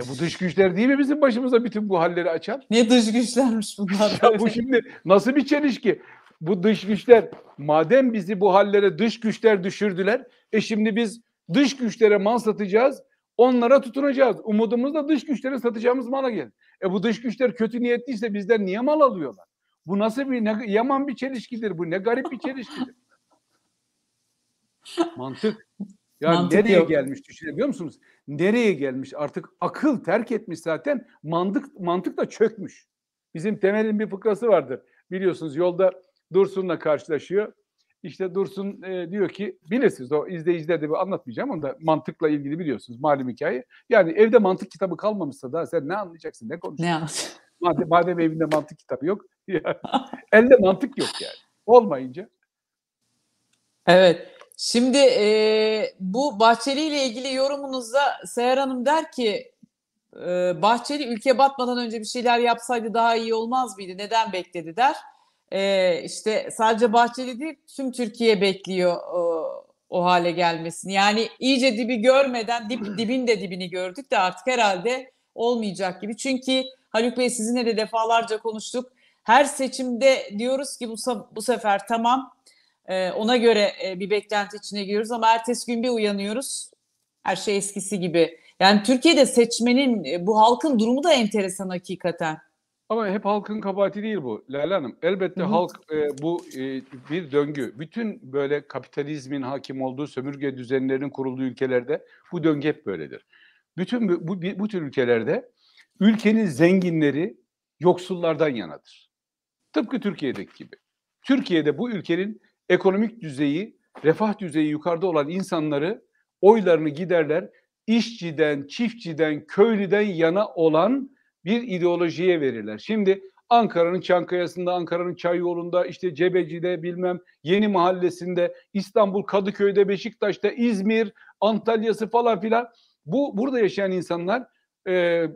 E bu dış güçler değil mi bizim başımıza bütün bu halleri açan? Ne dış güçlermiş bunlar? ya bu şimdi nasıl bir çelişki? Bu dış güçler madem bizi bu hallere dış güçler düşürdüler e şimdi biz dış güçlere man satacağız onlara tutunacağız. Umudumuz da dış güçlere satacağımız mala gel. E bu dış güçler kötü niyetliyse bizden niye mal alıyorlar? Bu nasıl bir ne, yaman bir çelişkidir bu ne garip bir çelişkidir. Mantık. Ya Mantık nereye yok. gelmiş düşünebiliyor musunuz? Nereye gelmiş? Artık akıl terk etmiş zaten. Mantık mantık da çökmüş. Bizim temelin bir fıkrası vardır. Biliyorsunuz yolda Dursun'la karşılaşıyor. İşte Dursun e, diyor ki bilirsiniz o izleyiciler de bir anlatmayacağım onu da mantıkla ilgili biliyorsunuz malum hikaye. Yani evde mantık kitabı kalmamışsa daha sen ne anlayacaksın ne konuşacaksın? Ne madem, madem evinde mantık kitabı yok. Yani, elde mantık yok yani. Olmayınca. Evet. Şimdi e, bu Bahçeli ile ilgili yorumunuzda Seher Hanım der ki e, Bahçeli ülke batmadan önce bir şeyler yapsaydı daha iyi olmaz mıydı? Neden bekledi der. E, işte sadece Bahçeli değil tüm Türkiye bekliyor e, o hale gelmesini. Yani iyice dibi görmeden dip, dibin de dibini gördük de artık herhalde olmayacak gibi. Çünkü Haluk Bey sizinle de defalarca konuştuk. Her seçimde diyoruz ki bu, bu sefer tamam ee, ona göre e, bir beklenti içine giriyoruz ama ertesi gün bir uyanıyoruz. Her şey eskisi gibi. Yani Türkiye'de seçmenin, e, bu halkın durumu da enteresan hakikaten. Ama hep halkın kabahati değil bu Leyla Hanım. Elbette Hı-hı. halk e, bu e, bir döngü. Bütün böyle kapitalizmin hakim olduğu sömürge düzenlerinin kurulduğu ülkelerde bu döngü hep böyledir. Bütün bu, bu, bu tür ülkelerde ülkenin zenginleri yoksullardan yanadır. Tıpkı Türkiye'deki gibi. Türkiye'de bu ülkenin ekonomik düzeyi, refah düzeyi yukarıda olan insanları oylarını giderler işçiden, çiftçiden, köylüden yana olan bir ideolojiye verirler. Şimdi Ankara'nın Çankaya'sında, Ankara'nın Çayyolu'nda, işte Cebeci'de bilmem Yeni Mahallesi'nde, İstanbul Kadıköy'de, Beşiktaş'ta, İzmir, Antalya'sı falan filan. Bu burada yaşayan insanlar e,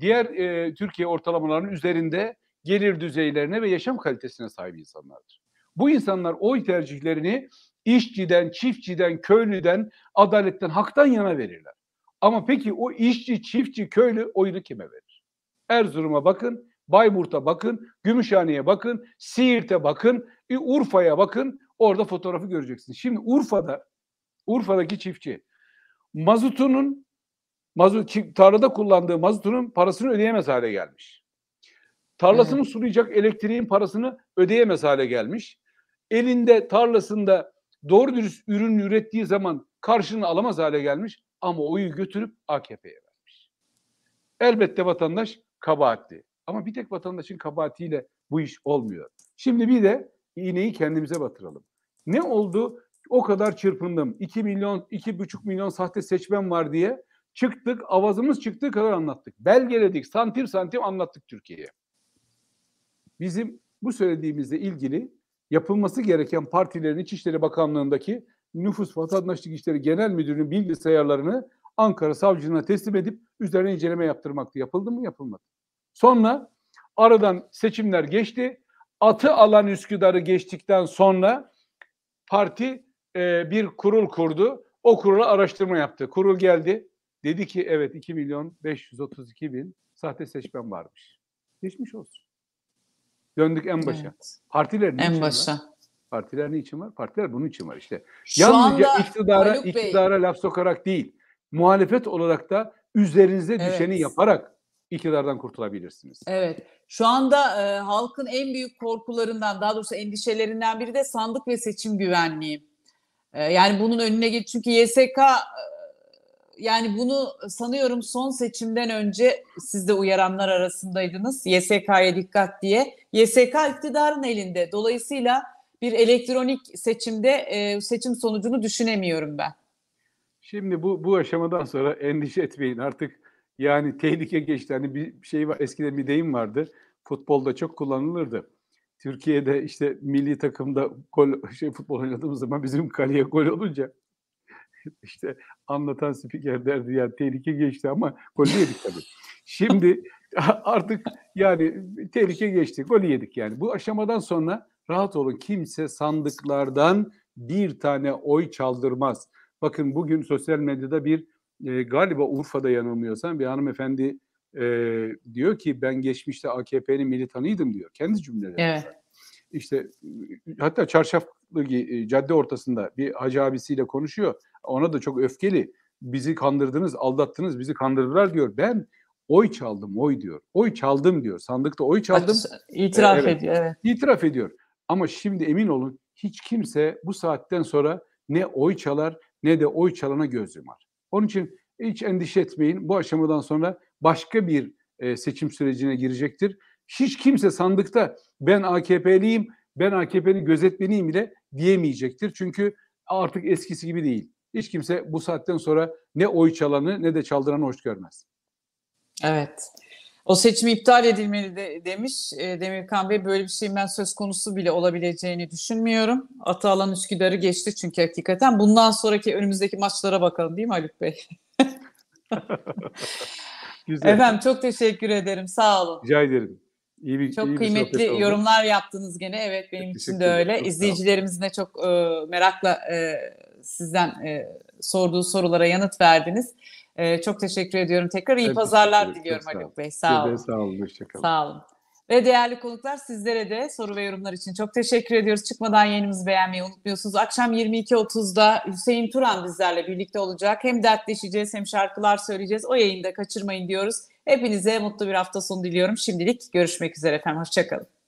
diğer e, Türkiye ortalamalarının üzerinde gelir düzeylerine ve yaşam kalitesine sahip insanlardır. Bu insanlar oy tercihlerini işçiden, çiftçiden, köylüden, adaletten, haktan yana verirler. Ama peki o işçi, çiftçi, köylü oyunu kime verir? Erzurum'a bakın, Bayburt'a bakın, Gümüşhane'ye bakın, Siirt'e bakın, e, Urfa'ya bakın. Orada fotoğrafı göreceksiniz. Şimdi Urfa'da, Urfa'daki çiftçi mazutunun mazut tarlada kullandığı mazutunun parasını ödeyemez hale gelmiş. Tarlasını sulayacak elektriğin parasını ödeyemez hale gelmiş elinde tarlasında doğru dürüst ürün ürettiği zaman karşını alamaz hale gelmiş ama oyu götürüp AKP'ye vermiş. Elbette vatandaş kabahatli. Ama bir tek vatandaşın kabahatiyle bu iş olmuyor. Şimdi bir de iğneyi kendimize batıralım. Ne oldu? O kadar çırpındım. 2 milyon, 2,5 milyon sahte seçmen var diye çıktık, avazımız çıktığı kadar anlattık. Belgeledik, santim santim anlattık Türkiye'ye. Bizim bu söylediğimizle ilgili yapılması gereken partilerin İçişleri Bakanlığı'ndaki Nüfus Vatandaşlık İşleri Genel Müdürü'nün bilgisayarlarını Ankara Savcılığına teslim edip üzerine inceleme yaptırmaktı. Yapıldı mı? Yapılmadı. Sonra aradan seçimler geçti. Atı alan Üsküdar'ı geçtikten sonra parti e, bir kurul kurdu. O kurula araştırma yaptı. Kurul geldi. Dedi ki evet 2 milyon 532 bin sahte seçmen varmış. Geçmiş olsun. Döndük en başa. Evet. Partiler niçin en başa. var? Partiler niçin var? Partiler bunun için var işte. Şu Yalnızca anda, iktidara, Haluk iktidara Bey. laf sokarak değil, muhalefet olarak da üzerinize evet. düşeni yaparak iktidardan kurtulabilirsiniz. Evet. Şu anda e, halkın en büyük korkularından, daha doğrusu endişelerinden biri de sandık ve seçim güvenliği. E, yani bunun önüne geç çünkü YSK e, yani bunu sanıyorum son seçimden önce siz de uyaranlar arasındaydınız. YSK'ya dikkat diye. YSK iktidarın elinde. Dolayısıyla bir elektronik seçimde e, seçim sonucunu düşünemiyorum ben. Şimdi bu bu aşamadan sonra endişe etmeyin. Artık yani tehlike geçti. Hani bir şey var eskiden bir deyim vardı. Futbolda çok kullanılırdı. Türkiye'de işte milli takımda gol şey futbol oynadığımız zaman bizim kaleye gol olunca işte anlatan spiker derdi yani tehlike geçti ama gol yedik tabii. Şimdi artık yani tehlike geçti, gol yedik yani. Bu aşamadan sonra rahat olun kimse sandıklardan bir tane oy çaldırmaz. Bakın bugün sosyal medyada bir e, galiba Urfa'da yanılmıyorsam bir hanımefendi e, diyor ki ben geçmişte AKP'nin militanıydım diyor. Kendi cümleleri. Evet işte hatta çarşaflı e, cadde ortasında bir hacı abisiyle konuşuyor. Ona da çok öfkeli. Bizi kandırdınız, aldattınız, bizi kandırdılar diyor. Ben oy çaldım, oy diyor. Oy çaldım diyor. Sandıkta oy çaldım. İtiraf ee, evet. ediyor. Evet. İtiraf ediyor. Ama şimdi emin olun hiç kimse bu saatten sonra ne oy çalar ne de oy çalana gözüm var. Onun için hiç endişe etmeyin. Bu aşamadan sonra başka bir e, seçim sürecine girecektir hiç kimse sandıkta ben AKP'liyim, ben AKP'nin gözetmeniyim bile diyemeyecektir. Çünkü artık eskisi gibi değil. Hiç kimse bu saatten sonra ne oy çalanı ne de çaldıranı hoş görmez. Evet. O seçim iptal edilmeli de, demiş e, Demirkan Bey. Böyle bir şeyin ben söz konusu bile olabileceğini düşünmüyorum. Atağlan Üsküdar'ı geçti çünkü hakikaten. Bundan sonraki önümüzdeki maçlara bakalım değil mi Haluk Bey? Güzel. Efendim çok teşekkür ederim. Sağ olun. Rica ederim. İyi bir, çok iyi kıymetli bir yorumlar yaptınız gene. Evet benim çok için de öyle. Çok İzleyicilerimizin de çok e, merakla e, sizden e, sorduğu sorulara yanıt verdiniz. E, çok teşekkür ediyorum. Tekrar iyi evet, pazarlar diliyorum Haluk Bey. Sağ olun. Sağ olun. Sağ olun. Ve değerli konuklar sizlere de soru ve yorumlar için çok teşekkür ediyoruz. Çıkmadan yayınımızı beğenmeyi unutmuyorsunuz. Akşam 22.30'da Hüseyin Turan bizlerle birlikte olacak. Hem dertleşeceğiz hem şarkılar söyleyeceğiz. O yayını da kaçırmayın diyoruz. Hepinize mutlu bir hafta sonu diliyorum. Şimdilik görüşmek üzere efendim. Hoşçakalın.